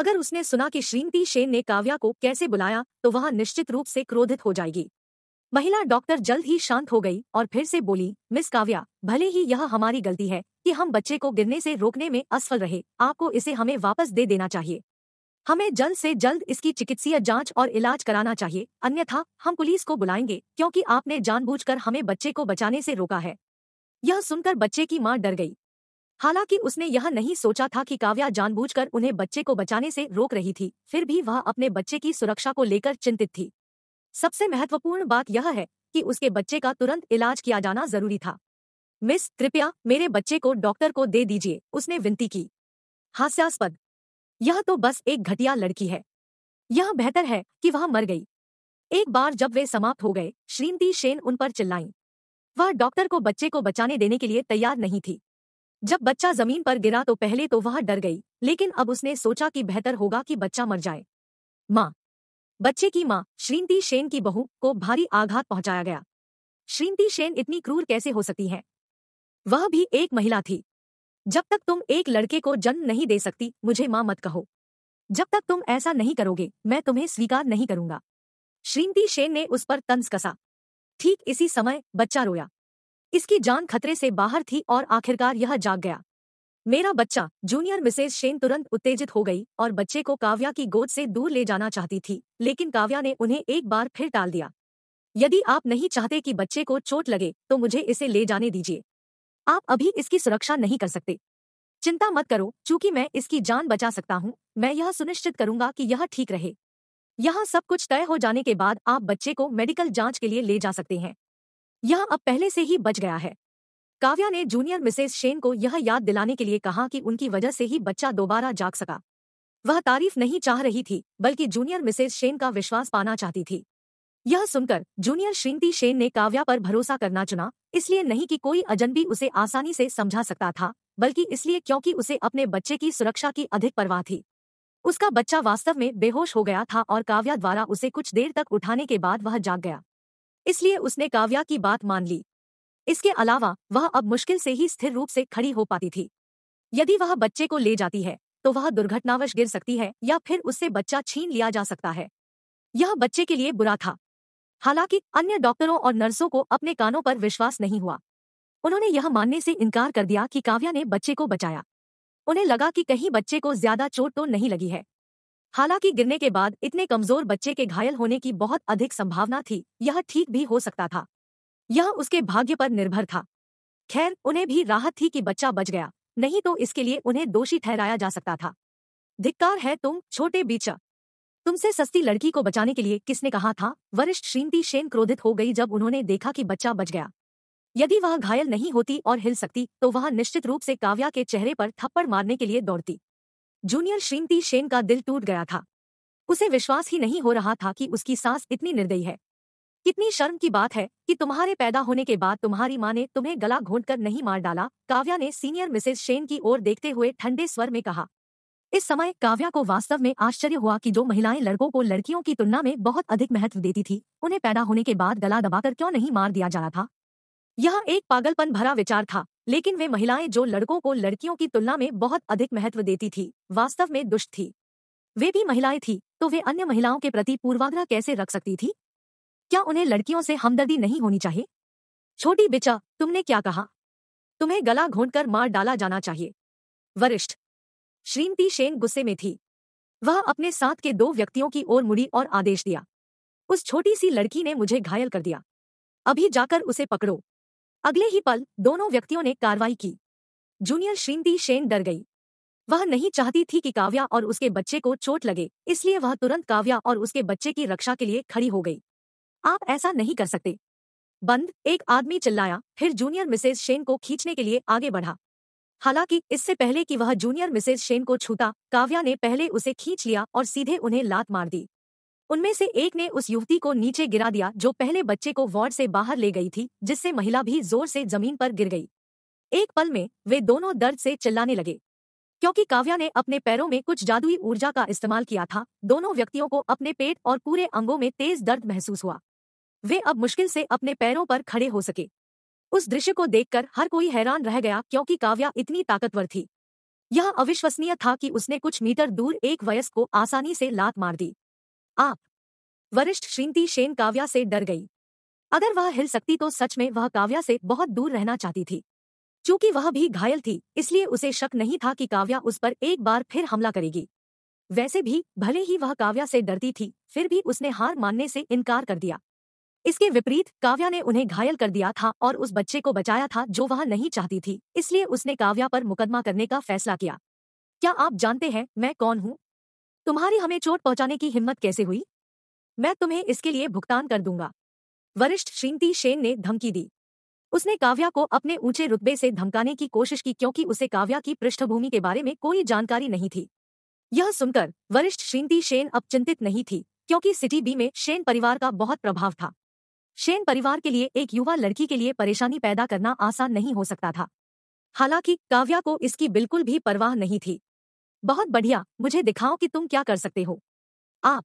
अगर उसने सुना कि श्रीमती शेन ने काव्या को कैसे बुलाया तो वह निश्चित रूप से क्रोधित हो जाएगी महिला डॉक्टर जल्द ही शांत हो गई और फिर से बोली मिस काव्या भले ही यह हमारी गलती है कि हम बच्चे को गिरने से रोकने में असफल रहे आपको इसे हमें वापस दे देना चाहिए हमें जल्द से जल्द इसकी चिकित्सीय जांच और इलाज कराना चाहिए अन्यथा हम पुलिस को बुलाएंगे क्योंकि आपने जानबूझकर हमें बच्चे को बचाने से रोका है यह सुनकर बच्चे की मां डर गई हालांकि उसने यह नहीं सोचा था कि काव्या जानबूझकर उन्हें बच्चे को बचाने से रोक रही थी फिर भी वह अपने बच्चे की सुरक्षा को लेकर चिंतित थी सबसे महत्वपूर्ण बात यह है कि उसके बच्चे का तुरंत इलाज किया जाना जरूरी था मिस कृपया मेरे बच्चे को डॉक्टर को दे दीजिए उसने विनती की हास्यास्पद यह तो बस एक घटिया लड़की है यह बेहतर है कि वह मर गई एक बार जब वे समाप्त हो गए श्रीमती शेन उन पर चिल्लाई वह डॉक्टर को बच्चे को बचाने देने के लिए तैयार नहीं थी जब बच्चा जमीन पर गिरा तो पहले तो वह डर गई लेकिन अब उसने सोचा कि बेहतर होगा कि बच्चा मर जाए माँ बच्चे की मां श्रीमती शेन की बहू को भारी आघात पहुंचाया गया श्रीमती शेन इतनी क्रूर कैसे हो सकती हैं वह भी एक महिला थी जब तक तुम एक लड़के को जन्म नहीं दे सकती मुझे मां मत कहो जब तक तुम ऐसा नहीं करोगे मैं तुम्हें स्वीकार नहीं करूंगा श्रीमती शेन ने उस पर तंज कसा ठीक इसी समय बच्चा रोया इसकी जान खतरे से बाहर थी और आखिरकार यह जाग गया मेरा बच्चा जूनियर मिसेज शेन तुरंत उत्तेजित हो गई और बच्चे को काव्या की गोद से दूर ले जाना चाहती थी लेकिन काव्या ने उन्हें एक बार फिर टाल दिया यदि आप नहीं चाहते कि बच्चे को चोट लगे तो मुझे इसे ले जाने दीजिए आप अभी इसकी सुरक्षा नहीं कर सकते चिंता मत करो चूंकि मैं इसकी जान बचा सकता हूँ मैं यह सुनिश्चित करूंगा कि यह ठीक रहे यहाँ सब कुछ तय हो जाने के बाद आप बच्चे को मेडिकल जांच के लिए ले जा सकते हैं यह अब पहले से ही बच गया है काव्या ने जूनियर मिसेस शेन को यह याद दिलाने के लिए कहा कि उनकी वजह से ही बच्चा दोबारा जाग सका वह तारीफ नहीं चाह रही थी बल्कि जूनियर मिसेस शेन का विश्वास पाना चाहती थी यह सुनकर जूनियर श्रीमती शेन ने काव्या पर भरोसा करना चुना इसलिए नहीं कि कोई अजनबी उसे आसानी से समझा सकता था बल्कि इसलिए क्योंकि उसे अपने बच्चे की सुरक्षा की अधिक परवाह थी उसका बच्चा वास्तव में बेहोश हो गया था और काव्या द्वारा उसे कुछ देर तक उठाने के बाद वह जाग गया इसलिए उसने काव्या की बात मान ली इसके अलावा वह अब मुश्किल से ही स्थिर रूप से खड़ी हो पाती थी यदि वह बच्चे को ले जाती है तो वह दुर्घटनावश गिर सकती है या फिर उससे बच्चा छीन लिया जा सकता है यह बच्चे के लिए बुरा था हालांकि अन्य डॉक्टरों और नर्सों को अपने कानों पर विश्वास नहीं हुआ उन्होंने यह मानने से इनकार कर दिया कि काव्या ने बच्चे को बचाया उन्हें लगा कि कहीं बच्चे को ज्यादा चोट तो नहीं लगी है हालांकि गिरने के बाद इतने कमजोर बच्चे के घायल होने की बहुत अधिक संभावना थी यह ठीक भी हो सकता था यह उसके भाग्य पर निर्भर था खैर उन्हें भी राहत थी कि बच्चा बच गया नहीं तो इसके लिए उन्हें दोषी ठहराया जा सकता था धिक्कार है तुम छोटे बीचा तुमसे सस्ती लड़की को बचाने के लिए किसने कहा था वरिष्ठ श्रीमती शेन क्रोधित हो गई जब उन्होंने देखा कि बच्चा बच गया यदि वह घायल नहीं होती और हिल सकती तो वह निश्चित रूप से काव्या के चेहरे पर थप्पड़ मारने के लिए दौड़ती जूनियर श्रीमती शेन का दिल टूट गया था उसे विश्वास ही नहीं हो रहा था कि उसकी सांस इतनी निर्दयी है कितनी शर्म की बात है कि तुम्हारे पैदा होने के बाद तुम्हारी माँ ने तुम्हें गला घोंटकर नहीं मार डाला काव्या ने सीनियर मिसेज शेन की ओर देखते हुए ठंडे स्वर में कहा इस समय काव्या को वास्तव में आश्चर्य हुआ कि जो महिलाएं लड़कों को लड़कियों की तुलना में बहुत अधिक महत्व देती थी उन्हें पैदा होने के बाद गला दबाकर क्यों नहीं मार दिया जा रहा था यह एक पागलपन भरा विचार था लेकिन वे महिलाएं जो लड़कों को लड़कियों की तुलना में बहुत अधिक महत्व देती थी वास्तव में दुष्ट थी वे भी महिलाएं थी तो वे अन्य महिलाओं के प्रति पूर्वाग्रह कैसे रख सकती थी क्या उन्हें लड़कियों से हमदर्दी नहीं होनी चाहिए छोटी बिचा तुमने क्या कहा तुम्हें गला घोंटकर मार डाला जाना चाहिए वरिष्ठ श्रीमती शेन गुस्से में थी वह अपने साथ के दो व्यक्तियों की ओर मुड़ी और आदेश दिया उस छोटी सी लड़की ने मुझे घायल कर दिया अभी जाकर उसे पकड़ो अगले ही पल दोनों व्यक्तियों ने कार्रवाई की जूनियर श्रीमती शेन डर गई वह नहीं चाहती थी कि काव्या और उसके बच्चे को चोट लगे इसलिए वह तुरंत काव्या और उसके बच्चे की रक्षा के लिए खड़ी हो गई आप ऐसा नहीं कर सकते बंद एक आदमी चिल्लाया फिर जूनियर मिसेज शेन को खींचने के लिए आगे बढ़ा हालांकि इससे पहले कि वह जूनियर मिसेज शेन को छूता काव्या ने पहले उसे खींच लिया और सीधे उन्हें लात मार दी उनमें से एक ने उस युवती को नीचे गिरा दिया जो पहले बच्चे को वार्ड से बाहर ले गई थी जिससे महिला भी जोर से जमीन पर गिर गई एक पल में वे दोनों दर्द से चिल्लाने लगे क्योंकि काव्या ने अपने पैरों में कुछ जादुई ऊर्जा का इस्तेमाल किया था दोनों व्यक्तियों को अपने पेट और पूरे अंगों में तेज दर्द महसूस हुआ वे अब मुश्किल से अपने पैरों पर खड़े हो सके उस दृश्य को देखकर हर कोई हैरान रह गया क्योंकि काव्या इतनी ताकतवर थी यह अविश्वसनीय था कि उसने कुछ मीटर दूर एक वयस्क को आसानी से लात मार दी आप वरिष्ठ श्रीमती शेन काव्या से डर गई अगर वह हिल सकती तो सच में वह काव्या से बहुत दूर रहना चाहती थी चूंकि वह भी घायल थी इसलिए उसे शक नहीं था कि काव्या उस पर एक बार फिर हमला करेगी वैसे भी भले ही वह काव्या से डरती थी फिर भी उसने हार मानने से इनकार कर दिया इसके विपरीत काव्या ने उन्हें घायल कर दिया था और उस बच्चे को बचाया था जो वह नहीं चाहती थी इसलिए उसने काव्या पर मुकदमा करने का फैसला किया क्या आप जानते हैं मैं कौन हूँ तुम्हारी हमें चोट पहुँचाने की हिम्मत कैसे हुई मैं तुम्हें इसके लिए भुगतान कर दूंगा वरिष्ठ श्रीमती शेन ने धमकी दी उसने काव्या को अपने ऊंचे रुतबे से धमकाने की कोशिश की क्योंकि उसे काव्या की पृष्ठभूमि के बारे में कोई जानकारी नहीं थी यह सुनकर वरिष्ठ श्रीमती शेन अब चिंतित नहीं थी क्योंकि सिटी बी में शेन परिवार का बहुत प्रभाव था शेन परिवार के लिए एक युवा लड़की के लिए परेशानी पैदा करना आसान नहीं हो सकता था हालांकि काव्या को इसकी बिल्कुल भी परवाह नहीं थी बहुत बढ़िया मुझे दिखाओ कि तुम क्या कर सकते हो आप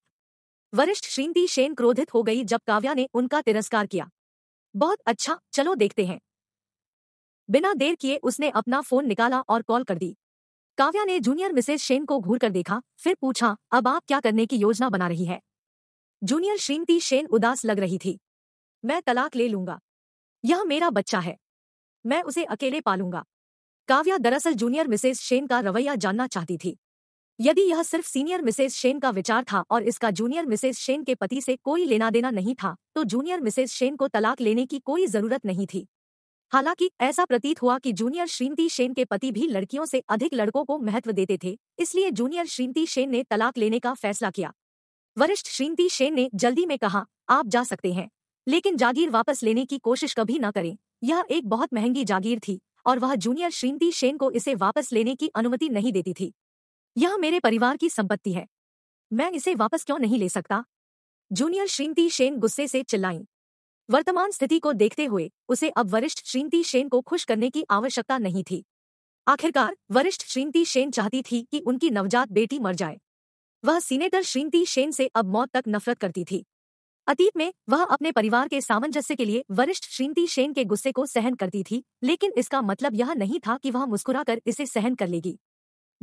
वरिष्ठ श्रीमती शेन क्रोधित हो गई जब काव्या ने उनका तिरस्कार किया बहुत अच्छा चलो देखते हैं बिना देर किए उसने अपना फोन निकाला और कॉल कर दी काव्या ने जूनियर मिसेज शेन को घूर कर देखा फिर पूछा अब आप क्या करने की योजना बना रही है जूनियर श्रीमती शेन उदास लग रही थी मैं तलाक ले लूंगा यह मेरा बच्चा है मैं उसे अकेले पालूंगा काव्या दरअसल जूनियर मिसेस शेन का रवैया जानना चाहती थी यदि यह सिर्फ सीनियर मिसेस शेन का विचार था और इसका जूनियर मिसेस शेन के पति से कोई लेना देना नहीं था तो जूनियर मिसेस शेन को तलाक लेने की कोई जरूरत नहीं थी हालांकि ऐसा प्रतीत हुआ कि जूनियर श्रीमती शेन के पति भी लड़कियों से अधिक लड़कों को महत्व देते थे इसलिए जूनियर श्रीमती शेन ने तलाक लेने का फैसला किया वरिष्ठ श्रीमती शेन ने जल्दी में कहा आप जा सकते हैं लेकिन जागीर वापस लेने की कोशिश कभी न करें यह एक बहुत महंगी जागीर थी और वह जूनियर श्रीमती शेन को इसे वापस लेने की अनुमति नहीं देती थी यह मेरे परिवार की संपत्ति है मैं इसे वापस क्यों नहीं ले सकता जूनियर श्रीमती शेन गुस्से से चिल्लाई वर्तमान स्थिति को देखते हुए उसे अब वरिष्ठ श्रीमती शेन को खुश करने की आवश्यकता नहीं थी आखिरकार वरिष्ठ श्रीमती शेन चाहती थी कि उनकी नवजात बेटी मर जाए वह सीनेटर श्रीमती शेन से अब मौत तक नफरत करती थी अतीत में वह अपने परिवार के सामंजस्य के लिए वरिष्ठ श्रीमती शेन के गुस्से को सहन करती थी लेकिन इसका मतलब यह नहीं था कि वह मुस्कुराकर इसे सहन कर लेगी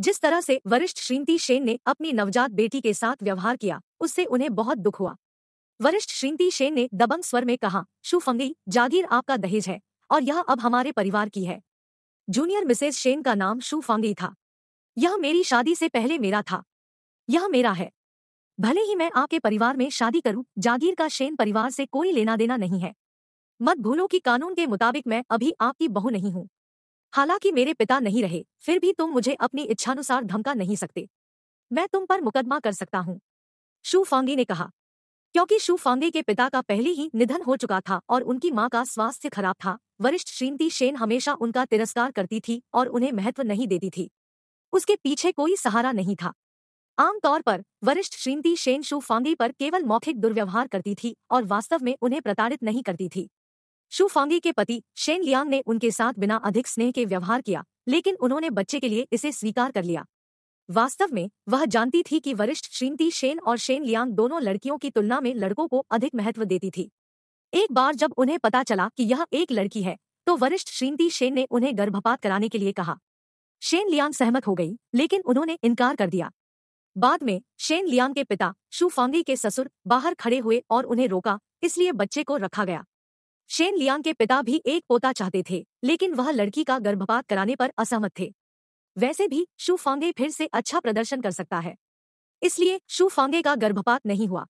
जिस तरह से वरिष्ठ श्रीमती शेन ने अपनी नवजात बेटी के साथ व्यवहार किया उससे उन्हें बहुत दुख हुआ वरिष्ठ श्रीमती शेन ने दबंग स्वर में कहा शुफंगी जागीर आपका दहेज है और यह अब हमारे परिवार की है जूनियर मिसेज शेन का नाम शुफंगी था यह मेरी शादी से पहले मेरा था यह मेरा है भले ही मैं आपके परिवार में शादी करूं जागीर का शेन परिवार से कोई लेना देना नहीं है मत भूलो कि कानून के मुताबिक मैं अभी आपकी बहू नहीं हूं हालांकि मेरे पिता नहीं रहे फिर भी तुम मुझे अपनी इच्छानुसार धमका नहीं सकते मैं तुम पर मुकदमा कर सकता हूँ शू फांगे ने कहा क्योंकि शू फांगे के पिता का पहले ही निधन हो चुका था और उनकी माँ का स्वास्थ्य खराब था वरिष्ठ श्रीमती शेन हमेशा उनका तिरस्कार करती थी और उन्हें महत्व नहीं देती थी उसके पीछे कोई सहारा नहीं था आमतौर पर वरिष्ठ श्रीमती शेन शु फांगी पर केवल मौखिक दुर्व्यवहार करती थी और वास्तव में उन्हें प्रताड़ित नहीं करती थी शु फांगी के पति शेन लियांग ने उनके साथ बिना अधिक स्नेह के व्यवहार किया लेकिन उन्होंने बच्चे के लिए इसे स्वीकार कर लिया वास्तव में वह जानती थी कि वरिष्ठ श्रीमती शेन और शेन लियांग दोनों लड़कियों की तुलना में लड़कों को अधिक महत्व देती थी एक बार जब उन्हें पता चला कि यह एक लड़की है तो वरिष्ठ श्रीमती शेन ने उन्हें गर्भपात कराने के लिए कहा शेन लियांग सहमत हो गई लेकिन उन्होंने इनकार कर दिया बाद में शेन लियांग के पिता शू फांगी के ससुर बाहर खड़े हुए और उन्हें रोका इसलिए बच्चे को रखा गया शेन लियांग के पिता भी एक पोता चाहते थे लेकिन वह लड़की का गर्भपात कराने पर असहमत थे वैसे भी शू फांगे फिर से अच्छा प्रदर्शन कर सकता है इसलिए शू फांगे का गर्भपात नहीं हुआ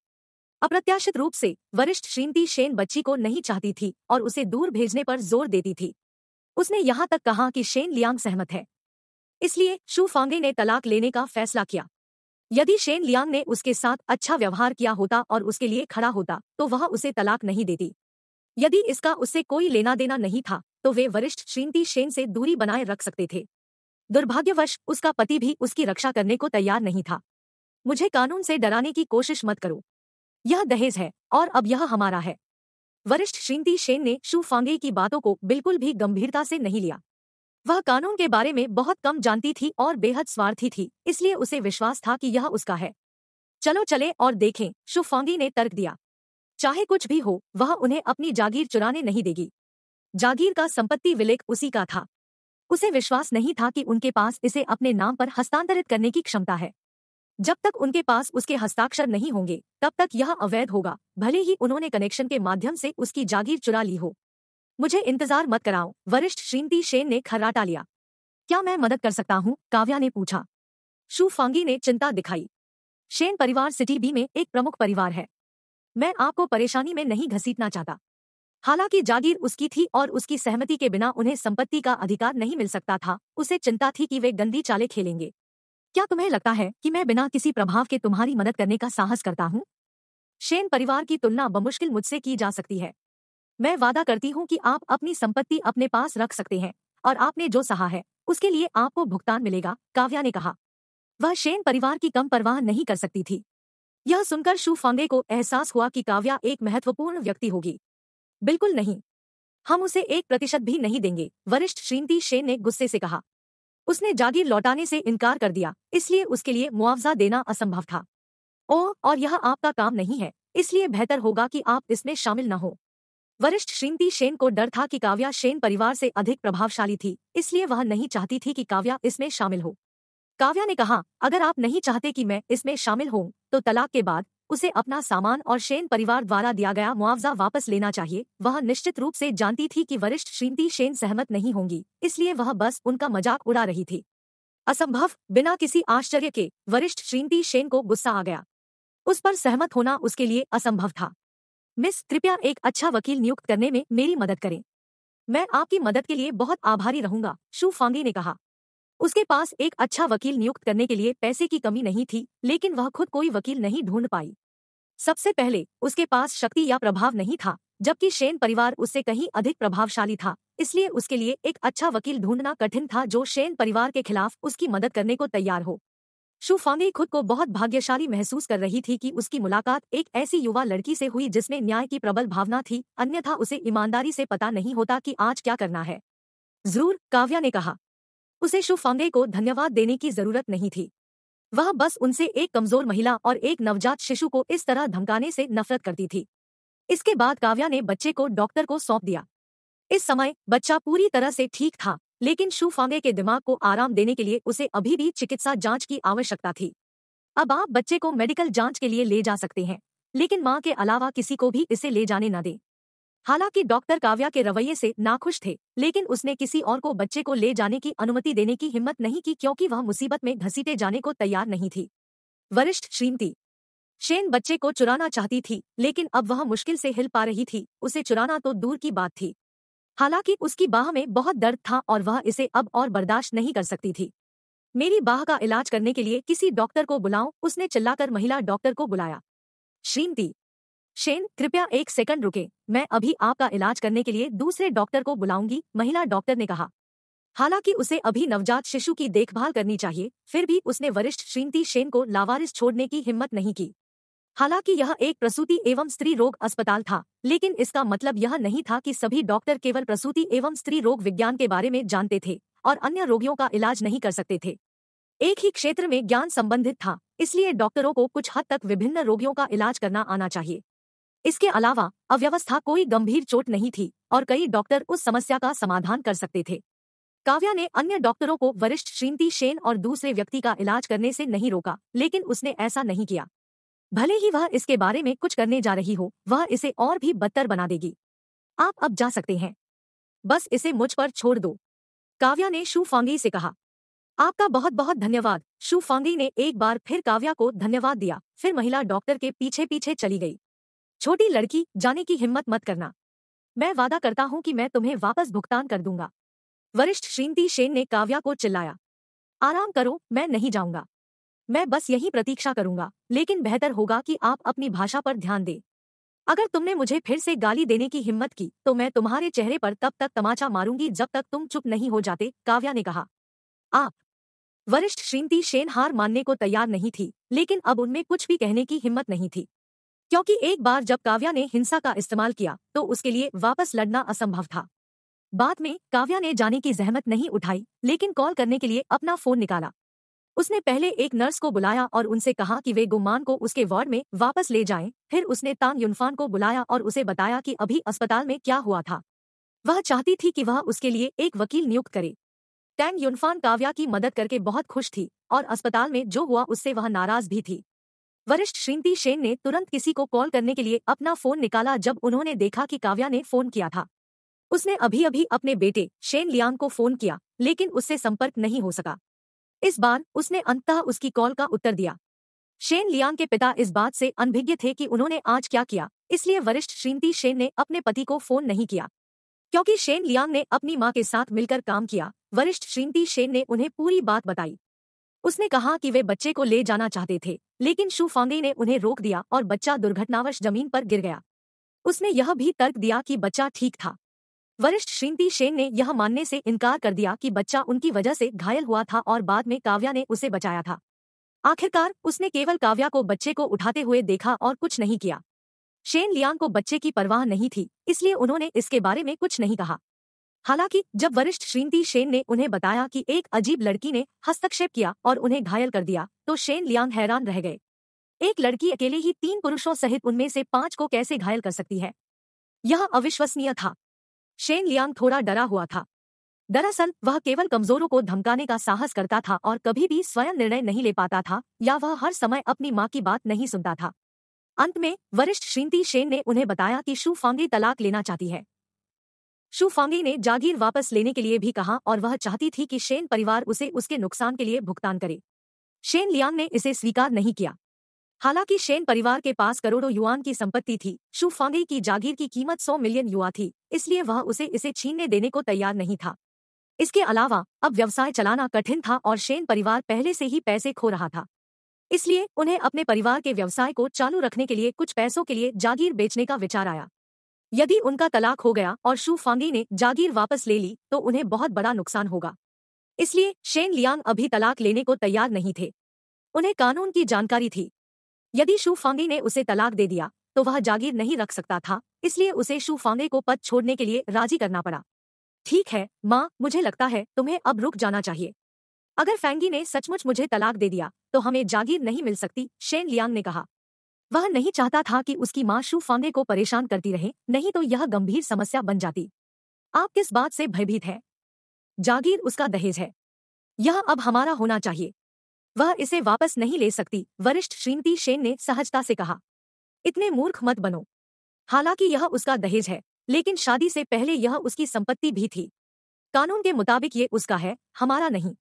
अप्रत्याशित रूप से वरिष्ठ श्रीमती शेन बच्ची को नहीं चाहती थी और उसे दूर भेजने पर जोर देती थी उसने यहाँ तक कहा कि शेन लियांग सहमत है इसलिए शू फांगे ने तलाक लेने का फैसला किया यदि शेन लियांग ने उसके साथ अच्छा व्यवहार किया होता और उसके लिए खड़ा होता तो वह उसे तलाक नहीं देती यदि इसका उससे कोई लेना देना नहीं था तो वे वरिष्ठ श्रीमती शेन से दूरी बनाए रख सकते थे दुर्भाग्यवश उसका पति भी उसकी रक्षा करने को तैयार नहीं था मुझे कानून से डराने की कोशिश मत करो यह दहेज है और अब यह हमारा है वरिष्ठ श्रीमती शेन ने शू फांगे की बातों को बिल्कुल भी गंभीरता से नहीं लिया वह कानून के बारे में बहुत कम जानती थी और बेहद स्वार्थी थी इसलिए उसे विश्वास था कि यह उसका है चलो चले और देखें शुफांगी ने तर्क दिया चाहे कुछ भी हो वह उन्हें अपनी जागीर चुराने नहीं देगी जागीर का संपत्ति विलेख उसी का था उसे विश्वास नहीं था कि उनके पास इसे अपने नाम पर हस्तांतरित करने की क्षमता है जब तक उनके पास उसके हस्ताक्षर नहीं होंगे तब तक यह अवैध होगा भले ही उन्होंने कनेक्शन के माध्यम से उसकी जागीर चुरा ली हो मुझे इंतजार मत कराओ वरिष्ठ श्रीमती शेन ने खर्राटा लिया क्या मैं मदद कर सकता हूँ काव्या ने पूछा शू फांगी ने चिंता दिखाई शेन परिवार सिटी बी में एक प्रमुख परिवार है मैं आपको परेशानी में नहीं घसीटना चाहता हालांकि जागीर उसकी थी और उसकी सहमति के बिना उन्हें संपत्ति का अधिकार नहीं मिल सकता था उसे चिंता थी कि वे गंदी चाले खेलेंगे क्या तुम्हें लगता है कि मैं बिना किसी प्रभाव के तुम्हारी मदद करने का साहस करता हूँ शेन परिवार की तुलना बमुश्किल मुझसे की जा सकती है मैं वादा करती हूँ कि आप अपनी संपत्ति अपने पास रख सकते हैं और आपने जो सहा है उसके लिए आपको भुगतान मिलेगा काव्या ने कहा वह शेन परिवार की कम परवाह नहीं कर सकती थी यह सुनकर शू फांगे को एहसास हुआ कि काव्या एक महत्वपूर्ण व्यक्ति होगी बिल्कुल नहीं हम उसे एक प्रतिशत भी नहीं देंगे वरिष्ठ श्रीमती शेन ने गुस्से से कहा उसने जागीर लौटाने से इनकार कर दिया इसलिए उसके लिए मुआवजा देना असंभव था ओ और यह आपका काम नहीं है इसलिए बेहतर होगा कि आप इसमें शामिल न हो वरिष्ठ श्रीमती शेन को डर था कि काव्या शेन परिवार से अधिक प्रभावशाली थी इसलिए वह नहीं चाहती थी कि काव्या इसमें शामिल हो काव्या ने कहा अगर आप नहीं चाहते कि मैं इसमें शामिल हों तो तलाक के बाद उसे अपना सामान और शेन परिवार द्वारा दिया गया मुआवजा वापस लेना चाहिए वह निश्चित रूप से जानती थी कि वरिष्ठ श्रीमती शेन सहमत नहीं होंगी इसलिए वह बस उनका मजाक उड़ा रही थी असंभव बिना किसी आश्चर्य के वरिष्ठ श्रीमती शेन को गुस्सा आ गया उस पर सहमत होना उसके लिए असंभव था मिस कृपया एक अच्छा वकील नियुक्त करने में मेरी मदद करें मैं आपकी मदद के लिए बहुत आभारी रहूंगा शू फांगे ने कहा उसके पास एक अच्छा वकील नियुक्त करने के लिए पैसे की कमी नहीं थी लेकिन वह खुद कोई वकील नहीं ढूंढ पाई सबसे पहले उसके पास शक्ति या प्रभाव नहीं था जबकि शेन परिवार उससे कहीं अधिक प्रभावशाली था इसलिए उसके लिए एक अच्छा वकील ढूंढना कठिन था जो शेन परिवार के खिलाफ उसकी मदद करने को तैयार हो शुफांगी खुद को बहुत भाग्यशाली महसूस कर रही थी कि उसकी मुलाकात एक ऐसी युवा लड़की से हुई जिसमें न्याय की प्रबल भावना थी अन्यथा उसे ईमानदारी से पता नहीं होता कि आज क्या करना है जरूर काव्या ने कहा उसे शुफांगे को धन्यवाद देने की जरूरत नहीं थी वह बस उनसे एक कमजोर महिला और एक नवजात शिशु को इस तरह धमकाने से नफरत करती थी इसके बाद काव्या ने बच्चे को डॉक्टर को सौंप दिया इस समय बच्चा पूरी तरह से ठीक था लेकिन शूफांगे के दिमाग को आराम देने के लिए उसे अभी भी चिकित्सा जांच की आवश्यकता थी अब आप बच्चे को मेडिकल जांच के लिए ले जा सकते हैं लेकिन माँ के अलावा किसी को भी इसे ले जाने न दें हालांकि डॉक्टर काव्या के रवैये से नाखुश थे लेकिन उसने किसी और को बच्चे को ले जाने की अनुमति देने की हिम्मत नहीं की क्योंकि वह मुसीबत में घसीटे जाने को तैयार नहीं थी वरिष्ठ श्रीमती शेन बच्चे को चुराना चाहती थी लेकिन अब वह मुश्किल से हिल पा रही थी उसे चुराना तो दूर की बात थी हालांकि उसकी बाह में बहुत दर्द था और वह इसे अब और बर्दाश्त नहीं कर सकती थी मेरी बाह का इलाज करने के लिए किसी डॉक्टर को बुलाओ उसने चिल्लाकर महिला डॉक्टर को बुलाया श्रीमती शेन कृपया एक सेकंड रुके मैं अभी आपका इलाज करने के लिए दूसरे डॉक्टर को बुलाऊंगी महिला डॉक्टर ने कहा हालांकि उसे अभी नवजात शिशु की देखभाल करनी चाहिए फिर भी उसने वरिष्ठ श्रीमती शेन को लावारिस छोड़ने की हिम्मत नहीं की हालांकि यह एक प्रसूति एवं स्त्री रोग अस्पताल था लेकिन इसका मतलब यह नहीं था कि सभी डॉक्टर केवल प्रसूति एवं स्त्री रोग विज्ञान के बारे में जानते थे और अन्य रोगियों का इलाज नहीं कर सकते थे एक ही क्षेत्र में ज्ञान संबंधित था इसलिए डॉक्टरों को कुछ हद तक विभिन्न रोगियों का इलाज करना आना चाहिए इसके अलावा अव्यवस्था कोई गंभीर चोट नहीं थी और कई डॉक्टर उस समस्या का समाधान कर सकते थे काव्या ने अन्य डॉक्टरों को वरिष्ठ श्रीमती शेन और दूसरे व्यक्ति का इलाज करने से नहीं रोका लेकिन उसने ऐसा नहीं किया भले ही वह इसके बारे में कुछ करने जा रही हो वह इसे और भी बदतर बना देगी आप अब जा सकते हैं बस इसे मुझ पर छोड़ दो काव्या ने शू फांगी से कहा आपका बहुत बहुत धन्यवाद शू फांगी ने एक बार फिर काव्या को धन्यवाद दिया फिर महिला डॉक्टर के पीछे पीछे चली गई छोटी लड़की जाने की हिम्मत मत करना मैं वादा करता हूं कि मैं तुम्हें वापस भुगतान कर दूंगा वरिष्ठ श्रीमती शेन ने काव्या को चिल्लाया आराम करो मैं नहीं जाऊंगा मैं बस यही प्रतीक्षा करूंगा लेकिन बेहतर होगा कि आप अपनी भाषा पर ध्यान दें अगर तुमने मुझे फिर से गाली देने की हिम्मत की तो मैं तुम्हारे चेहरे पर तब तक तमाचा मारूंगी जब तक तुम चुप नहीं हो जाते काव्या ने कहा आप वरिष्ठ श्रीमती शेन हार मानने को तैयार नहीं थी लेकिन अब उनमें कुछ भी कहने की हिम्मत नहीं थी क्योंकि एक बार जब काव्या ने हिंसा का इस्तेमाल किया तो उसके लिए वापस लड़ना असंभव था बाद में काव्या ने जाने की जहमत नहीं उठाई लेकिन कॉल करने के लिए अपना फोन निकाला उसने पहले एक नर्स को बुलाया और उनसे कहा कि वे गुमान को उसके वार्ड में वापस ले जाएं। फिर उसने तांग युनफान को बुलाया और उसे बताया कि अभी अस्पताल में क्या हुआ था वह चाहती थी कि वह उसके लिए एक वकील नियुक्त करे टैंग युनफान काव्या की मदद करके बहुत खुश थी और अस्पताल में जो हुआ उससे वह नाराज भी थी वरिष्ठ श्रीमती शेन ने तुरंत किसी को कॉल करने के लिए अपना फोन निकाला जब उन्होंने देखा कि काव्या ने फोन किया था उसने अभी अभी अपने बेटे शेन लियांग को फोन किया लेकिन उससे संपर्क नहीं हो सका इस बार उसने अंततः उसकी कॉल का उत्तर दिया शेन लियांग के पिता इस बात से अनभिज्ञ थे कि उन्होंने आज क्या किया इसलिए वरिष्ठ श्रीमती शेन ने अपने पति को फोन नहीं किया क्योंकि शेन लियांग ने अपनी मां के साथ मिलकर काम किया वरिष्ठ श्रीमती शेन ने उन्हें पूरी बात बताई उसने कहा कि वे बच्चे को ले जाना चाहते थे लेकिन शू फांगे ने उन्हें रोक दिया और बच्चा दुर्घटनावश जमीन पर गिर गया उसने यह भी तर्क दिया कि बच्चा ठीक था वरिष्ठ श्रीमति शेन ने यह मानने से इनकार कर दिया कि बच्चा उनकी वजह से घायल हुआ था और बाद में काव्या ने उसे बचाया था आखिरकार उसने केवल काव्या को बच्चे को उठाते हुए देखा और कुछ नहीं किया शेन लियांग को बच्चे की परवाह नहीं थी इसलिए उन्होंने इसके बारे में कुछ नहीं कहा हालांकि जब वरिष्ठ श्रीमती शेन ने उन्हें बताया कि एक अजीब लड़की ने हस्तक्षेप किया और उन्हें घायल कर दिया तो शेन लियांग हैरान रह गए एक लड़की अकेले ही तीन पुरुषों सहित उनमें से पांच को कैसे घायल कर सकती है यह अविश्वसनीय था शेन लियांग थोड़ा डरा हुआ था दरअसल वह केवल कमजोरों को धमकाने का साहस करता था और कभी भी स्वयं निर्णय नहीं ले पाता था या वह हर समय अपनी माँ की बात नहीं सुनता था अंत में वरिष्ठ श्रीनती शेन ने उन्हें बताया कि शू फांगी तलाक लेना चाहती है शू फांगी ने जागीर वापस लेने के लिए भी कहा और वह चाहती थी कि शेन परिवार उसे उसके नुकसान के लिए भुगतान करे शेन लियांग ने इसे स्वीकार नहीं किया हालांकि शेन परिवार के पास करोड़ों युआन की संपत्ति थी शू फांगी की जागीर की कीमत 100 मिलियन युआ थी इसलिए वह उसे इसे छीनने देने को तैयार नहीं था इसके अलावा अब व्यवसाय चलाना कठिन था और शेन परिवार पहले से ही पैसे खो रहा था इसलिए उन्हें अपने परिवार के व्यवसाय को चालू रखने के लिए कुछ पैसों के लिए जागीर बेचने का विचार आया यदि उनका तलाक हो गया और शू फांगी ने जागीर वापस ले ली तो उन्हें बहुत बड़ा नुकसान होगा इसलिए शेन लियांग अभी तलाक लेने को तैयार नहीं थे उन्हें कानून की जानकारी थी यदि शू फांदे ने उसे तलाक दे दिया तो वह जागीर नहीं रख सकता था इसलिए उसे शू फांदे को पद छोड़ने के लिए राजी करना पड़ा ठीक है माँ मुझे लगता है तुम्हें अब रुक जाना चाहिए अगर फैंगी ने सचमुच मुझे तलाक दे दिया तो हमें जागीर नहीं मिल सकती शेन लियांग ने कहा वह नहीं चाहता था कि उसकी माँ शू फांदे को परेशान करती रहे नहीं तो यह गंभीर समस्या बन जाती आप किस बात से भयभीत हैं जागीर उसका दहेज है यह अब हमारा होना चाहिए वह इसे वापस नहीं ले सकती वरिष्ठ श्रीमती शेन ने सहजता से कहा इतने मूर्ख मत बनो हालांकि यह उसका दहेज है लेकिन शादी से पहले यह उसकी संपत्ति भी थी कानून के मुताबिक ये उसका है हमारा नहीं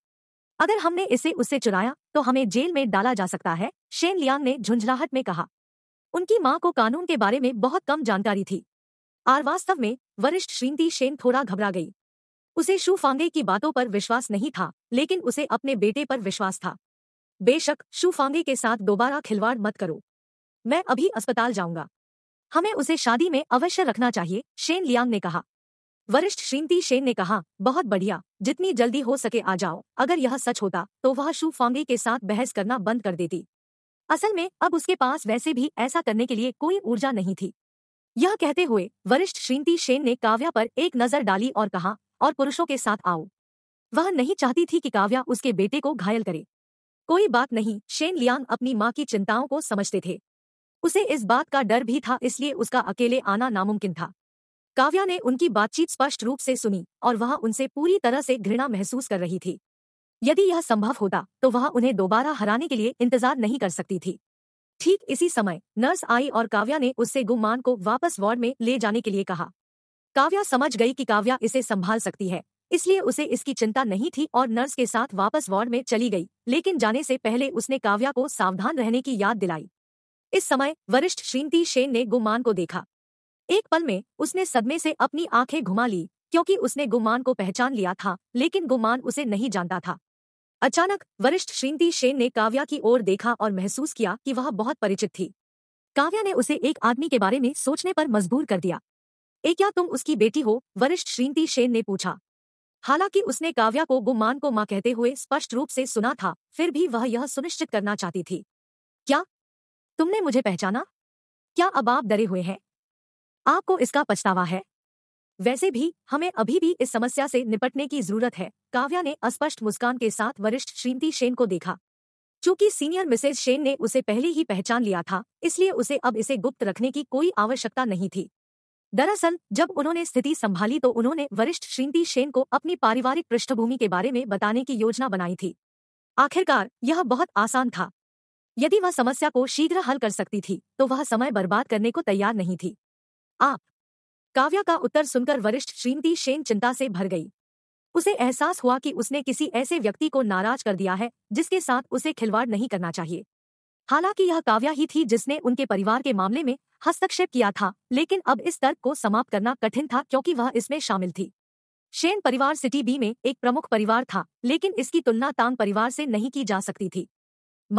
अगर हमने इसे उससे चुराया तो हमें जेल में डाला जा सकता है शेन लियांग ने झुंझलाहट में कहा उनकी माँ को कानून के बारे में बहुत कम जानकारी थी आर वास्तव में वरिष्ठ श्रीमती शेन थोड़ा घबरा गई उसे शू फांगे की बातों पर विश्वास नहीं था लेकिन उसे अपने बेटे पर विश्वास था बेशक शूफांगे के साथ दोबारा खिलवाड़ मत करो मैं अभी अस्पताल जाऊंगा हमें उसे शादी में अवश्य रखना चाहिए शेन लियांग ने कहा वरिष्ठ श्रीमती शेन ने कहा बहुत बढ़िया जितनी जल्दी हो सके आ जाओ अगर यह सच होता तो वह शू फांगे के साथ बहस करना बंद कर देती असल में अब उसके पास वैसे भी ऐसा करने के लिए कोई ऊर्जा नहीं थी यह कहते हुए वरिष्ठ श्रीमती शेन ने काव्या पर एक नजर डाली और कहा और पुरुषों के साथ आओ वह नहीं चाहती थी कि काव्या उसके बेटे को घायल करे कोई बात नहीं शेन लियांग अपनी माँ की चिंताओं को समझते थे उसे इस बात का डर भी था इसलिए उसका अकेले आना नामुमकिन था काव्या ने उनकी बातचीत स्पष्ट रूप से सुनी और वह उनसे पूरी तरह से घृणा महसूस कर रही थी यदि यह संभव होता तो वह उन्हें दोबारा हराने के लिए इंतजार नहीं कर सकती थी ठीक इसी समय नर्स आई और काव्या ने उससे गुमान को वापस वार्ड में ले जाने के लिए कहा काव्या समझ गई कि काव्या इसे संभाल सकती है इसलिए उसे इसकी चिंता नहीं थी और नर्स के साथ वापस वार्ड में चली गई लेकिन जाने से पहले उसने काव्या को सावधान रहने की याद दिलाई इस समय वरिष्ठ श्रीमती शेन ने गुमान को देखा एक पल में उसने सदमे से अपनी आंखें घुमा ली क्योंकि उसने गुमान को पहचान लिया था लेकिन गुमान उसे नहीं जानता था अचानक वरिष्ठ श्रीमती शेन ने काव्या की ओर देखा और महसूस किया कि वह बहुत परिचित थी काव्या ने उसे एक आदमी के बारे में सोचने पर मजबूर कर दिया ए क्या तुम उसकी बेटी हो वरिष्ठ श्रीमती शेन ने पूछा हालांकि उसने काव्या को गुमान को माँ कहते हुए स्पष्ट रूप से सुना था फिर भी वह यह सुनिश्चित करना चाहती थी क्या तुमने मुझे पहचाना क्या अब आप डरे हुए हैं आपको इसका पछतावा है वैसे भी हमें अभी भी इस समस्या से निपटने की जरूरत है काव्या ने अस्पष्ट मुस्कान के साथ वरिष्ठ श्रीमती शेन को देखा चूंकि सीनियर मिसेज शेन ने उसे पहले ही पहचान लिया था इसलिए उसे अब इसे गुप्त रखने की कोई आवश्यकता नहीं थी दरअसल जब उन्होंने स्थिति संभाली तो उन्होंने वरिष्ठ श्रीमती शेन को अपनी पारिवारिक पृष्ठभूमि के बारे में बताने की योजना बनाई थी आखिरकार यह बहुत आसान था यदि वह समस्या को शीघ्र हल कर सकती थी तो वह समय बर्बाद करने को तैयार नहीं थी आप काव्या का उत्तर सुनकर वरिष्ठ श्रीमती शेन चिंता से भर गई उसे एहसास हुआ कि उसने किसी ऐसे व्यक्ति को नाराज कर दिया है जिसके साथ उसे खिलवाड़ नहीं करना चाहिए हालांकि यह काव्या ही थी जिसने उनके परिवार के मामले में हस्तक्षेप किया था लेकिन अब इस तर्क को समाप्त करना कठिन था क्योंकि वह इसमें शामिल थी शेन परिवार सिटी बी में एक प्रमुख परिवार था लेकिन इसकी तुलना तांग परिवार से नहीं की जा सकती थी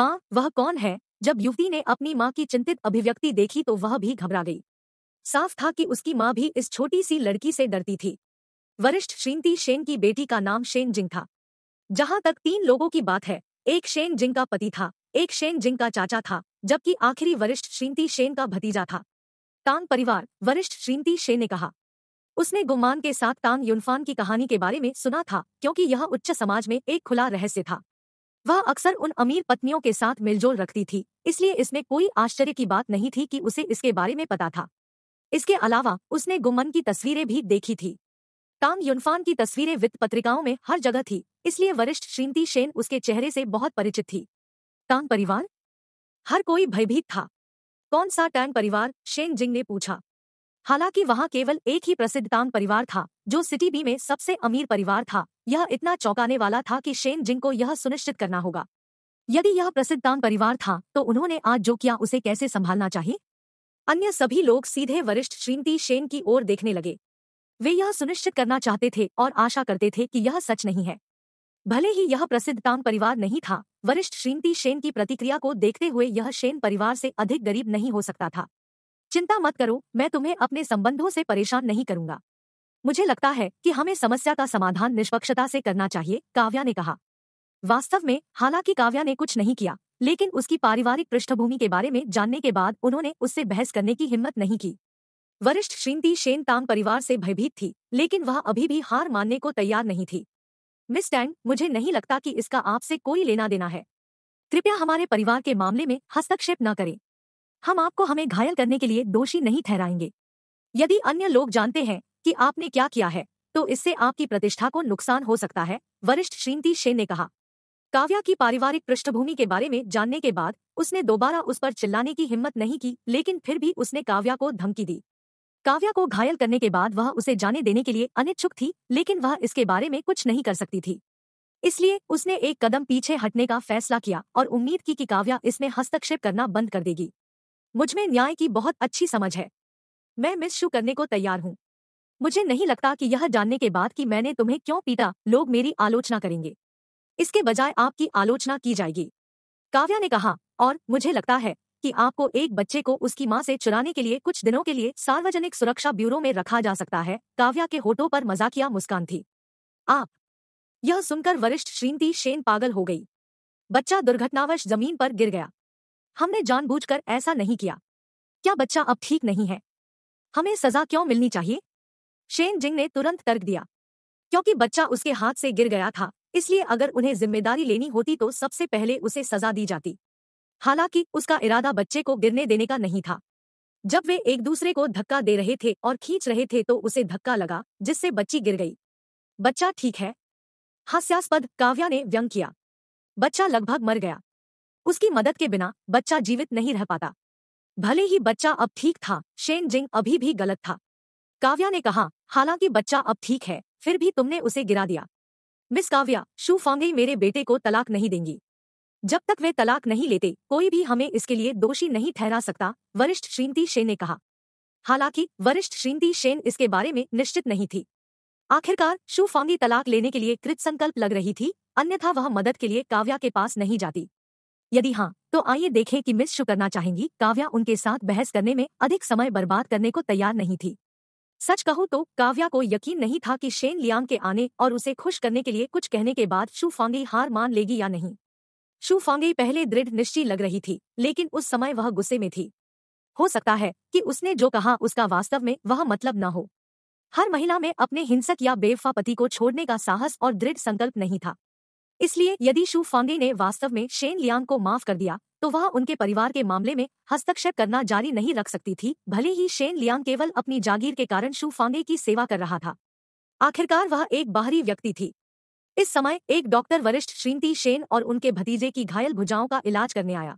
माँ वह कौन है जब युवती ने अपनी माँ की चिंतित अभिव्यक्ति देखी तो वह भी घबरा गई साफ था कि उसकी माँ भी इस छोटी सी लड़की से डरती थी वरिष्ठ श्रीमती शेन की बेटी का नाम शेन जिंग था जहां तक तीन लोगों की बात है एक शेन जिंग का पति था एक शेन जिंग का चाचा था जबकि आखिरी वरिष्ठ श्रीमती शेन का भतीजा था तांग परिवार वरिष्ठ श्रीमती शेन ने कहा उसने गुमान के साथ तांग युनफान की कहानी के बारे में सुना था क्योंकि यह उच्च समाज में एक खुला रहस्य था वह अक्सर उन अमीर पत्नियों के साथ मिलजोल रखती थी इसलिए इसमें कोई आश्चर्य की बात नहीं थी कि उसे इसके बारे में पता था इसके अलावा उसने गुमन की तस्वीरें भी देखी थी तांग युनफान की तस्वीरें वित्त पत्रिकाओं में हर जगह थी इसलिए वरिष्ठ श्रीमती शेन उसके चेहरे से बहुत परिचित थी टांग परिवार हर कोई भयभीत था कौन सा टर्न परिवार शेन जिंग ने पूछा हालांकि वहां केवल एक ही प्रसिद्ध टांग परिवार था जो सिटी बी में सबसे अमीर परिवार था यह इतना चौंकाने वाला था कि शेन जिंग को यह सुनिश्चित करना होगा यदि यह प्रसिद्ध टांग परिवार था तो उन्होंने आज जो किया उसे कैसे संभालना चाहिए अन्य सभी लोग सीधे वरिष्ठ श्रीमती शेन की ओर देखने लगे वे यह सुनिश्चित करना चाहते थे और आशा करते थे कि यह सच नहीं है भले ही यह प्रसिद्ध ताम परिवार नहीं था वरिष्ठ श्रीमती शेन की प्रतिक्रिया को देखते हुए यह शेन परिवार से अधिक गरीब नहीं हो सकता था चिंता मत करो मैं तुम्हें अपने संबंधों से परेशान नहीं करूंगा मुझे लगता है कि हमें समस्या का समाधान निष्पक्षता से करना चाहिए काव्या ने कहा वास्तव में हालांकि काव्या ने कुछ नहीं किया लेकिन उसकी पारिवारिक पृष्ठभूमि के बारे में जानने के बाद उन्होंने उससे बहस करने की हिम्मत नहीं की वरिष्ठ श्रीमती शेन ताम परिवार से भयभीत थी लेकिन वह अभी भी हार मानने को तैयार नहीं थी मिस टैंग मुझे नहीं लगता कि इसका आपसे कोई लेना देना है कृपया हमारे परिवार के मामले में हस्तक्षेप न करें हम आपको हमें घायल करने के लिए दोषी नहीं ठहराएंगे यदि अन्य लोग जानते हैं कि आपने क्या किया है तो इससे आपकी प्रतिष्ठा को नुकसान हो सकता है वरिष्ठ श्रीमती शेन ने कहा काव्या की पारिवारिक पृष्ठभूमि के बारे में जानने के बाद उसने दोबारा उस पर चिल्लाने की हिम्मत नहीं की लेकिन फिर भी उसने काव्या को धमकी दी काव्या को घायल करने के बाद वह उसे जाने देने के लिए अनिच्छुक थी लेकिन वह इसके बारे में कुछ नहीं कर सकती थी इसलिए उसने एक कदम पीछे हटने का फैसला किया और उम्मीद की कि काव्या इसमें हस्तक्षेप करना बंद कर देगी मुझमें न्याय की बहुत अच्छी समझ है मैं मिस शू करने को तैयार हूँ मुझे नहीं लगता कि यह जानने के बाद कि मैंने तुम्हें क्यों पीटा लोग मेरी आलोचना करेंगे इसके बजाय आपकी आलोचना की जाएगी काव्या ने कहा और मुझे लगता है कि आपको एक बच्चे को उसकी माँ से चुराने के लिए कुछ दिनों के लिए सार्वजनिक सुरक्षा ब्यूरो में रखा जा सकता है काव्या के होठों पर मजाकिया मुस्कान थी आप यह सुनकर वरिष्ठ श्रीमती शेन पागल हो गई बच्चा दुर्घटनावश जमीन पर गिर गया हमने जानबूझकर ऐसा नहीं किया क्या बच्चा अब ठीक नहीं है हमें सजा क्यों मिलनी चाहिए शेन जिंग ने तुरंत तर्क दिया क्योंकि बच्चा उसके हाथ से गिर गया था इसलिए अगर उन्हें जिम्मेदारी लेनी होती तो सबसे पहले उसे सजा दी जाती हालांकि उसका इरादा बच्चे को गिरने देने का नहीं था जब वे एक दूसरे को धक्का दे रहे थे और खींच रहे थे तो उसे धक्का लगा जिससे बच्ची गिर गई बच्चा ठीक है हास्यास्पद काव्या ने व्यंग किया बच्चा लगभग मर गया उसकी मदद के बिना बच्चा जीवित नहीं रह पाता भले ही बच्चा अब ठीक था शेन जिंग अभी भी गलत था काव्या ने कहा हालांकि बच्चा अब ठीक है फिर भी तुमने उसे गिरा दिया मिस काव्या शू फांगे मेरे बेटे को तलाक नहीं देंगी जब तक वे तलाक नहीं लेते कोई भी हमें इसके लिए दोषी नहीं ठहरा सकता वरिष्ठ श्रीमती शेन ने कहा हालांकि वरिष्ठ श्रीमती शेन इसके बारे में निश्चित नहीं थी आखिरकार शू फांगी तलाक लेने के लिए कृत संकल्प लग रही थी अन्यथा वह मदद के लिए काव्या के पास नहीं जाती यदि हाँ तो आइए देखें कि मिस शु करना चाहेंगी काव्या उनके साथ बहस करने में अधिक समय बर्बाद करने को तैयार नहीं थी सच कहूँ तो काव्या को यकीन नहीं था कि शेन लियांग के आने और उसे खुश करने के लिए कुछ कहने के बाद शू फांगी हार मान लेगी या नहीं शू पहले दृढ़ निश्चय लग रही थी लेकिन उस समय वह गुस्से में थी हो सकता है कि उसने जो कहा उसका वास्तव में वह मतलब न हो हर महिला में अपने हिंसक या बेवफा पति को छोड़ने का साहस और दृढ़ संकल्प नहीं था इसलिए यदि शू फांगे ने वास्तव में शेन लियांग को माफ कर दिया तो वह उनके परिवार के मामले में हस्तक्षेप करना जारी नहीं रख सकती थी भले ही शेन लियांग केवल अपनी जागीर के कारण शू फांगे की सेवा कर रहा था आखिरकार वह एक बाहरी व्यक्ति थी इस समय एक डॉक्टर वरिष्ठ श्रीमती शेन और उनके भतीजे की घायल भुजाओं का इलाज करने आया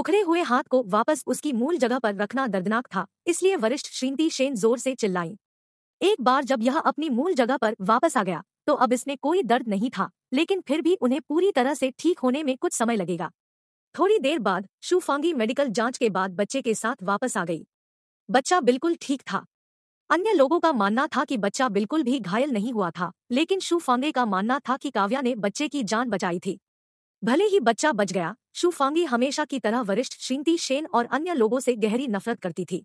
उखड़े हुए हाथ को वापस उसकी मूल जगह पर रखना दर्दनाक था इसलिए वरिष्ठ श्रीमती शेन जोर से चिल्लाई एक बार जब यह अपनी मूल जगह पर वापस आ गया तो अब इसमें कोई दर्द नहीं था लेकिन फिर भी उन्हें पूरी तरह से ठीक होने में कुछ समय लगेगा थोड़ी देर बाद शुफांगी मेडिकल जांच के बाद बच्चे के साथ वापस आ गई बच्चा बिल्कुल ठीक था अन्य लोगों का मानना था कि बच्चा बिल्कुल भी घायल नहीं हुआ था लेकिन शू फांगे का मानना था कि काव्या ने बच्चे की जान बचाई थी भले ही बच्चा बच गया शू फांगी हमेशा की तरह वरिष्ठ श्रीमती शेन और अन्य लोगों से गहरी नफरत करती थी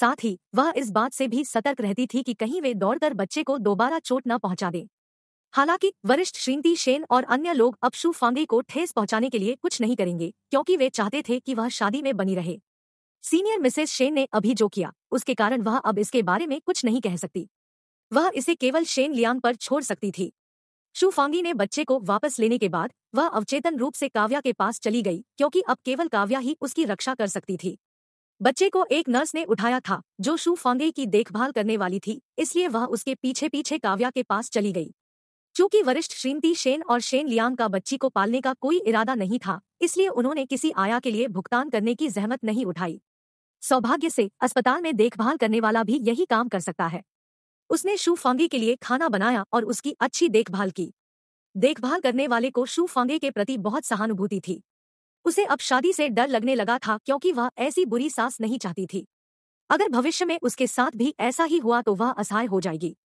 साथ ही वह इस बात से भी सतर्क रहती थी कि कहीं वे दौड़कर बच्चे को दोबारा चोट न पहुंचा दें हालांकि वरिष्ठ श्रीमती शेन और अन्य लोग अब शू फांगे को ठेस पहुंचाने के लिए कुछ नहीं करेंगे क्योंकि वे चाहते थे कि वह शादी में बनी रहे सीनियर मिसेस शेन ने अभी जो किया उसके कारण वह अब इसके बारे में कुछ नहीं कह सकती वह इसे केवल शेन लियांग पर छोड़ सकती थी शू फांगी ने बच्चे को वापस लेने के बाद वह अवचेतन रूप से काव्या के पास चली गई क्योंकि अब केवल काव्या ही उसकी रक्षा कर सकती थी बच्चे को एक नर्स ने उठाया था जो शू फांगे की देखभाल करने वाली थी इसलिए वह उसके पीछे पीछे काव्या के पास चली गई चूंकि वरिष्ठ श्रीमती शेन और शेन लियांग का बच्ची को पालने का कोई इरादा नहीं था इसलिए उन्होंने किसी आया के लिए भुगतान करने की जहमत नहीं उठाई सौभाग्य से अस्पताल में देखभाल करने वाला भी यही काम कर सकता है उसने शू फांगे के लिए खाना बनाया और उसकी अच्छी देखभाल की देखभाल करने वाले को शू फांगे के प्रति बहुत सहानुभूति थी उसे अब शादी से डर लगने लगा था क्योंकि वह ऐसी बुरी सांस नहीं चाहती थी अगर भविष्य में उसके साथ भी ऐसा ही हुआ तो वह असहाय हो जाएगी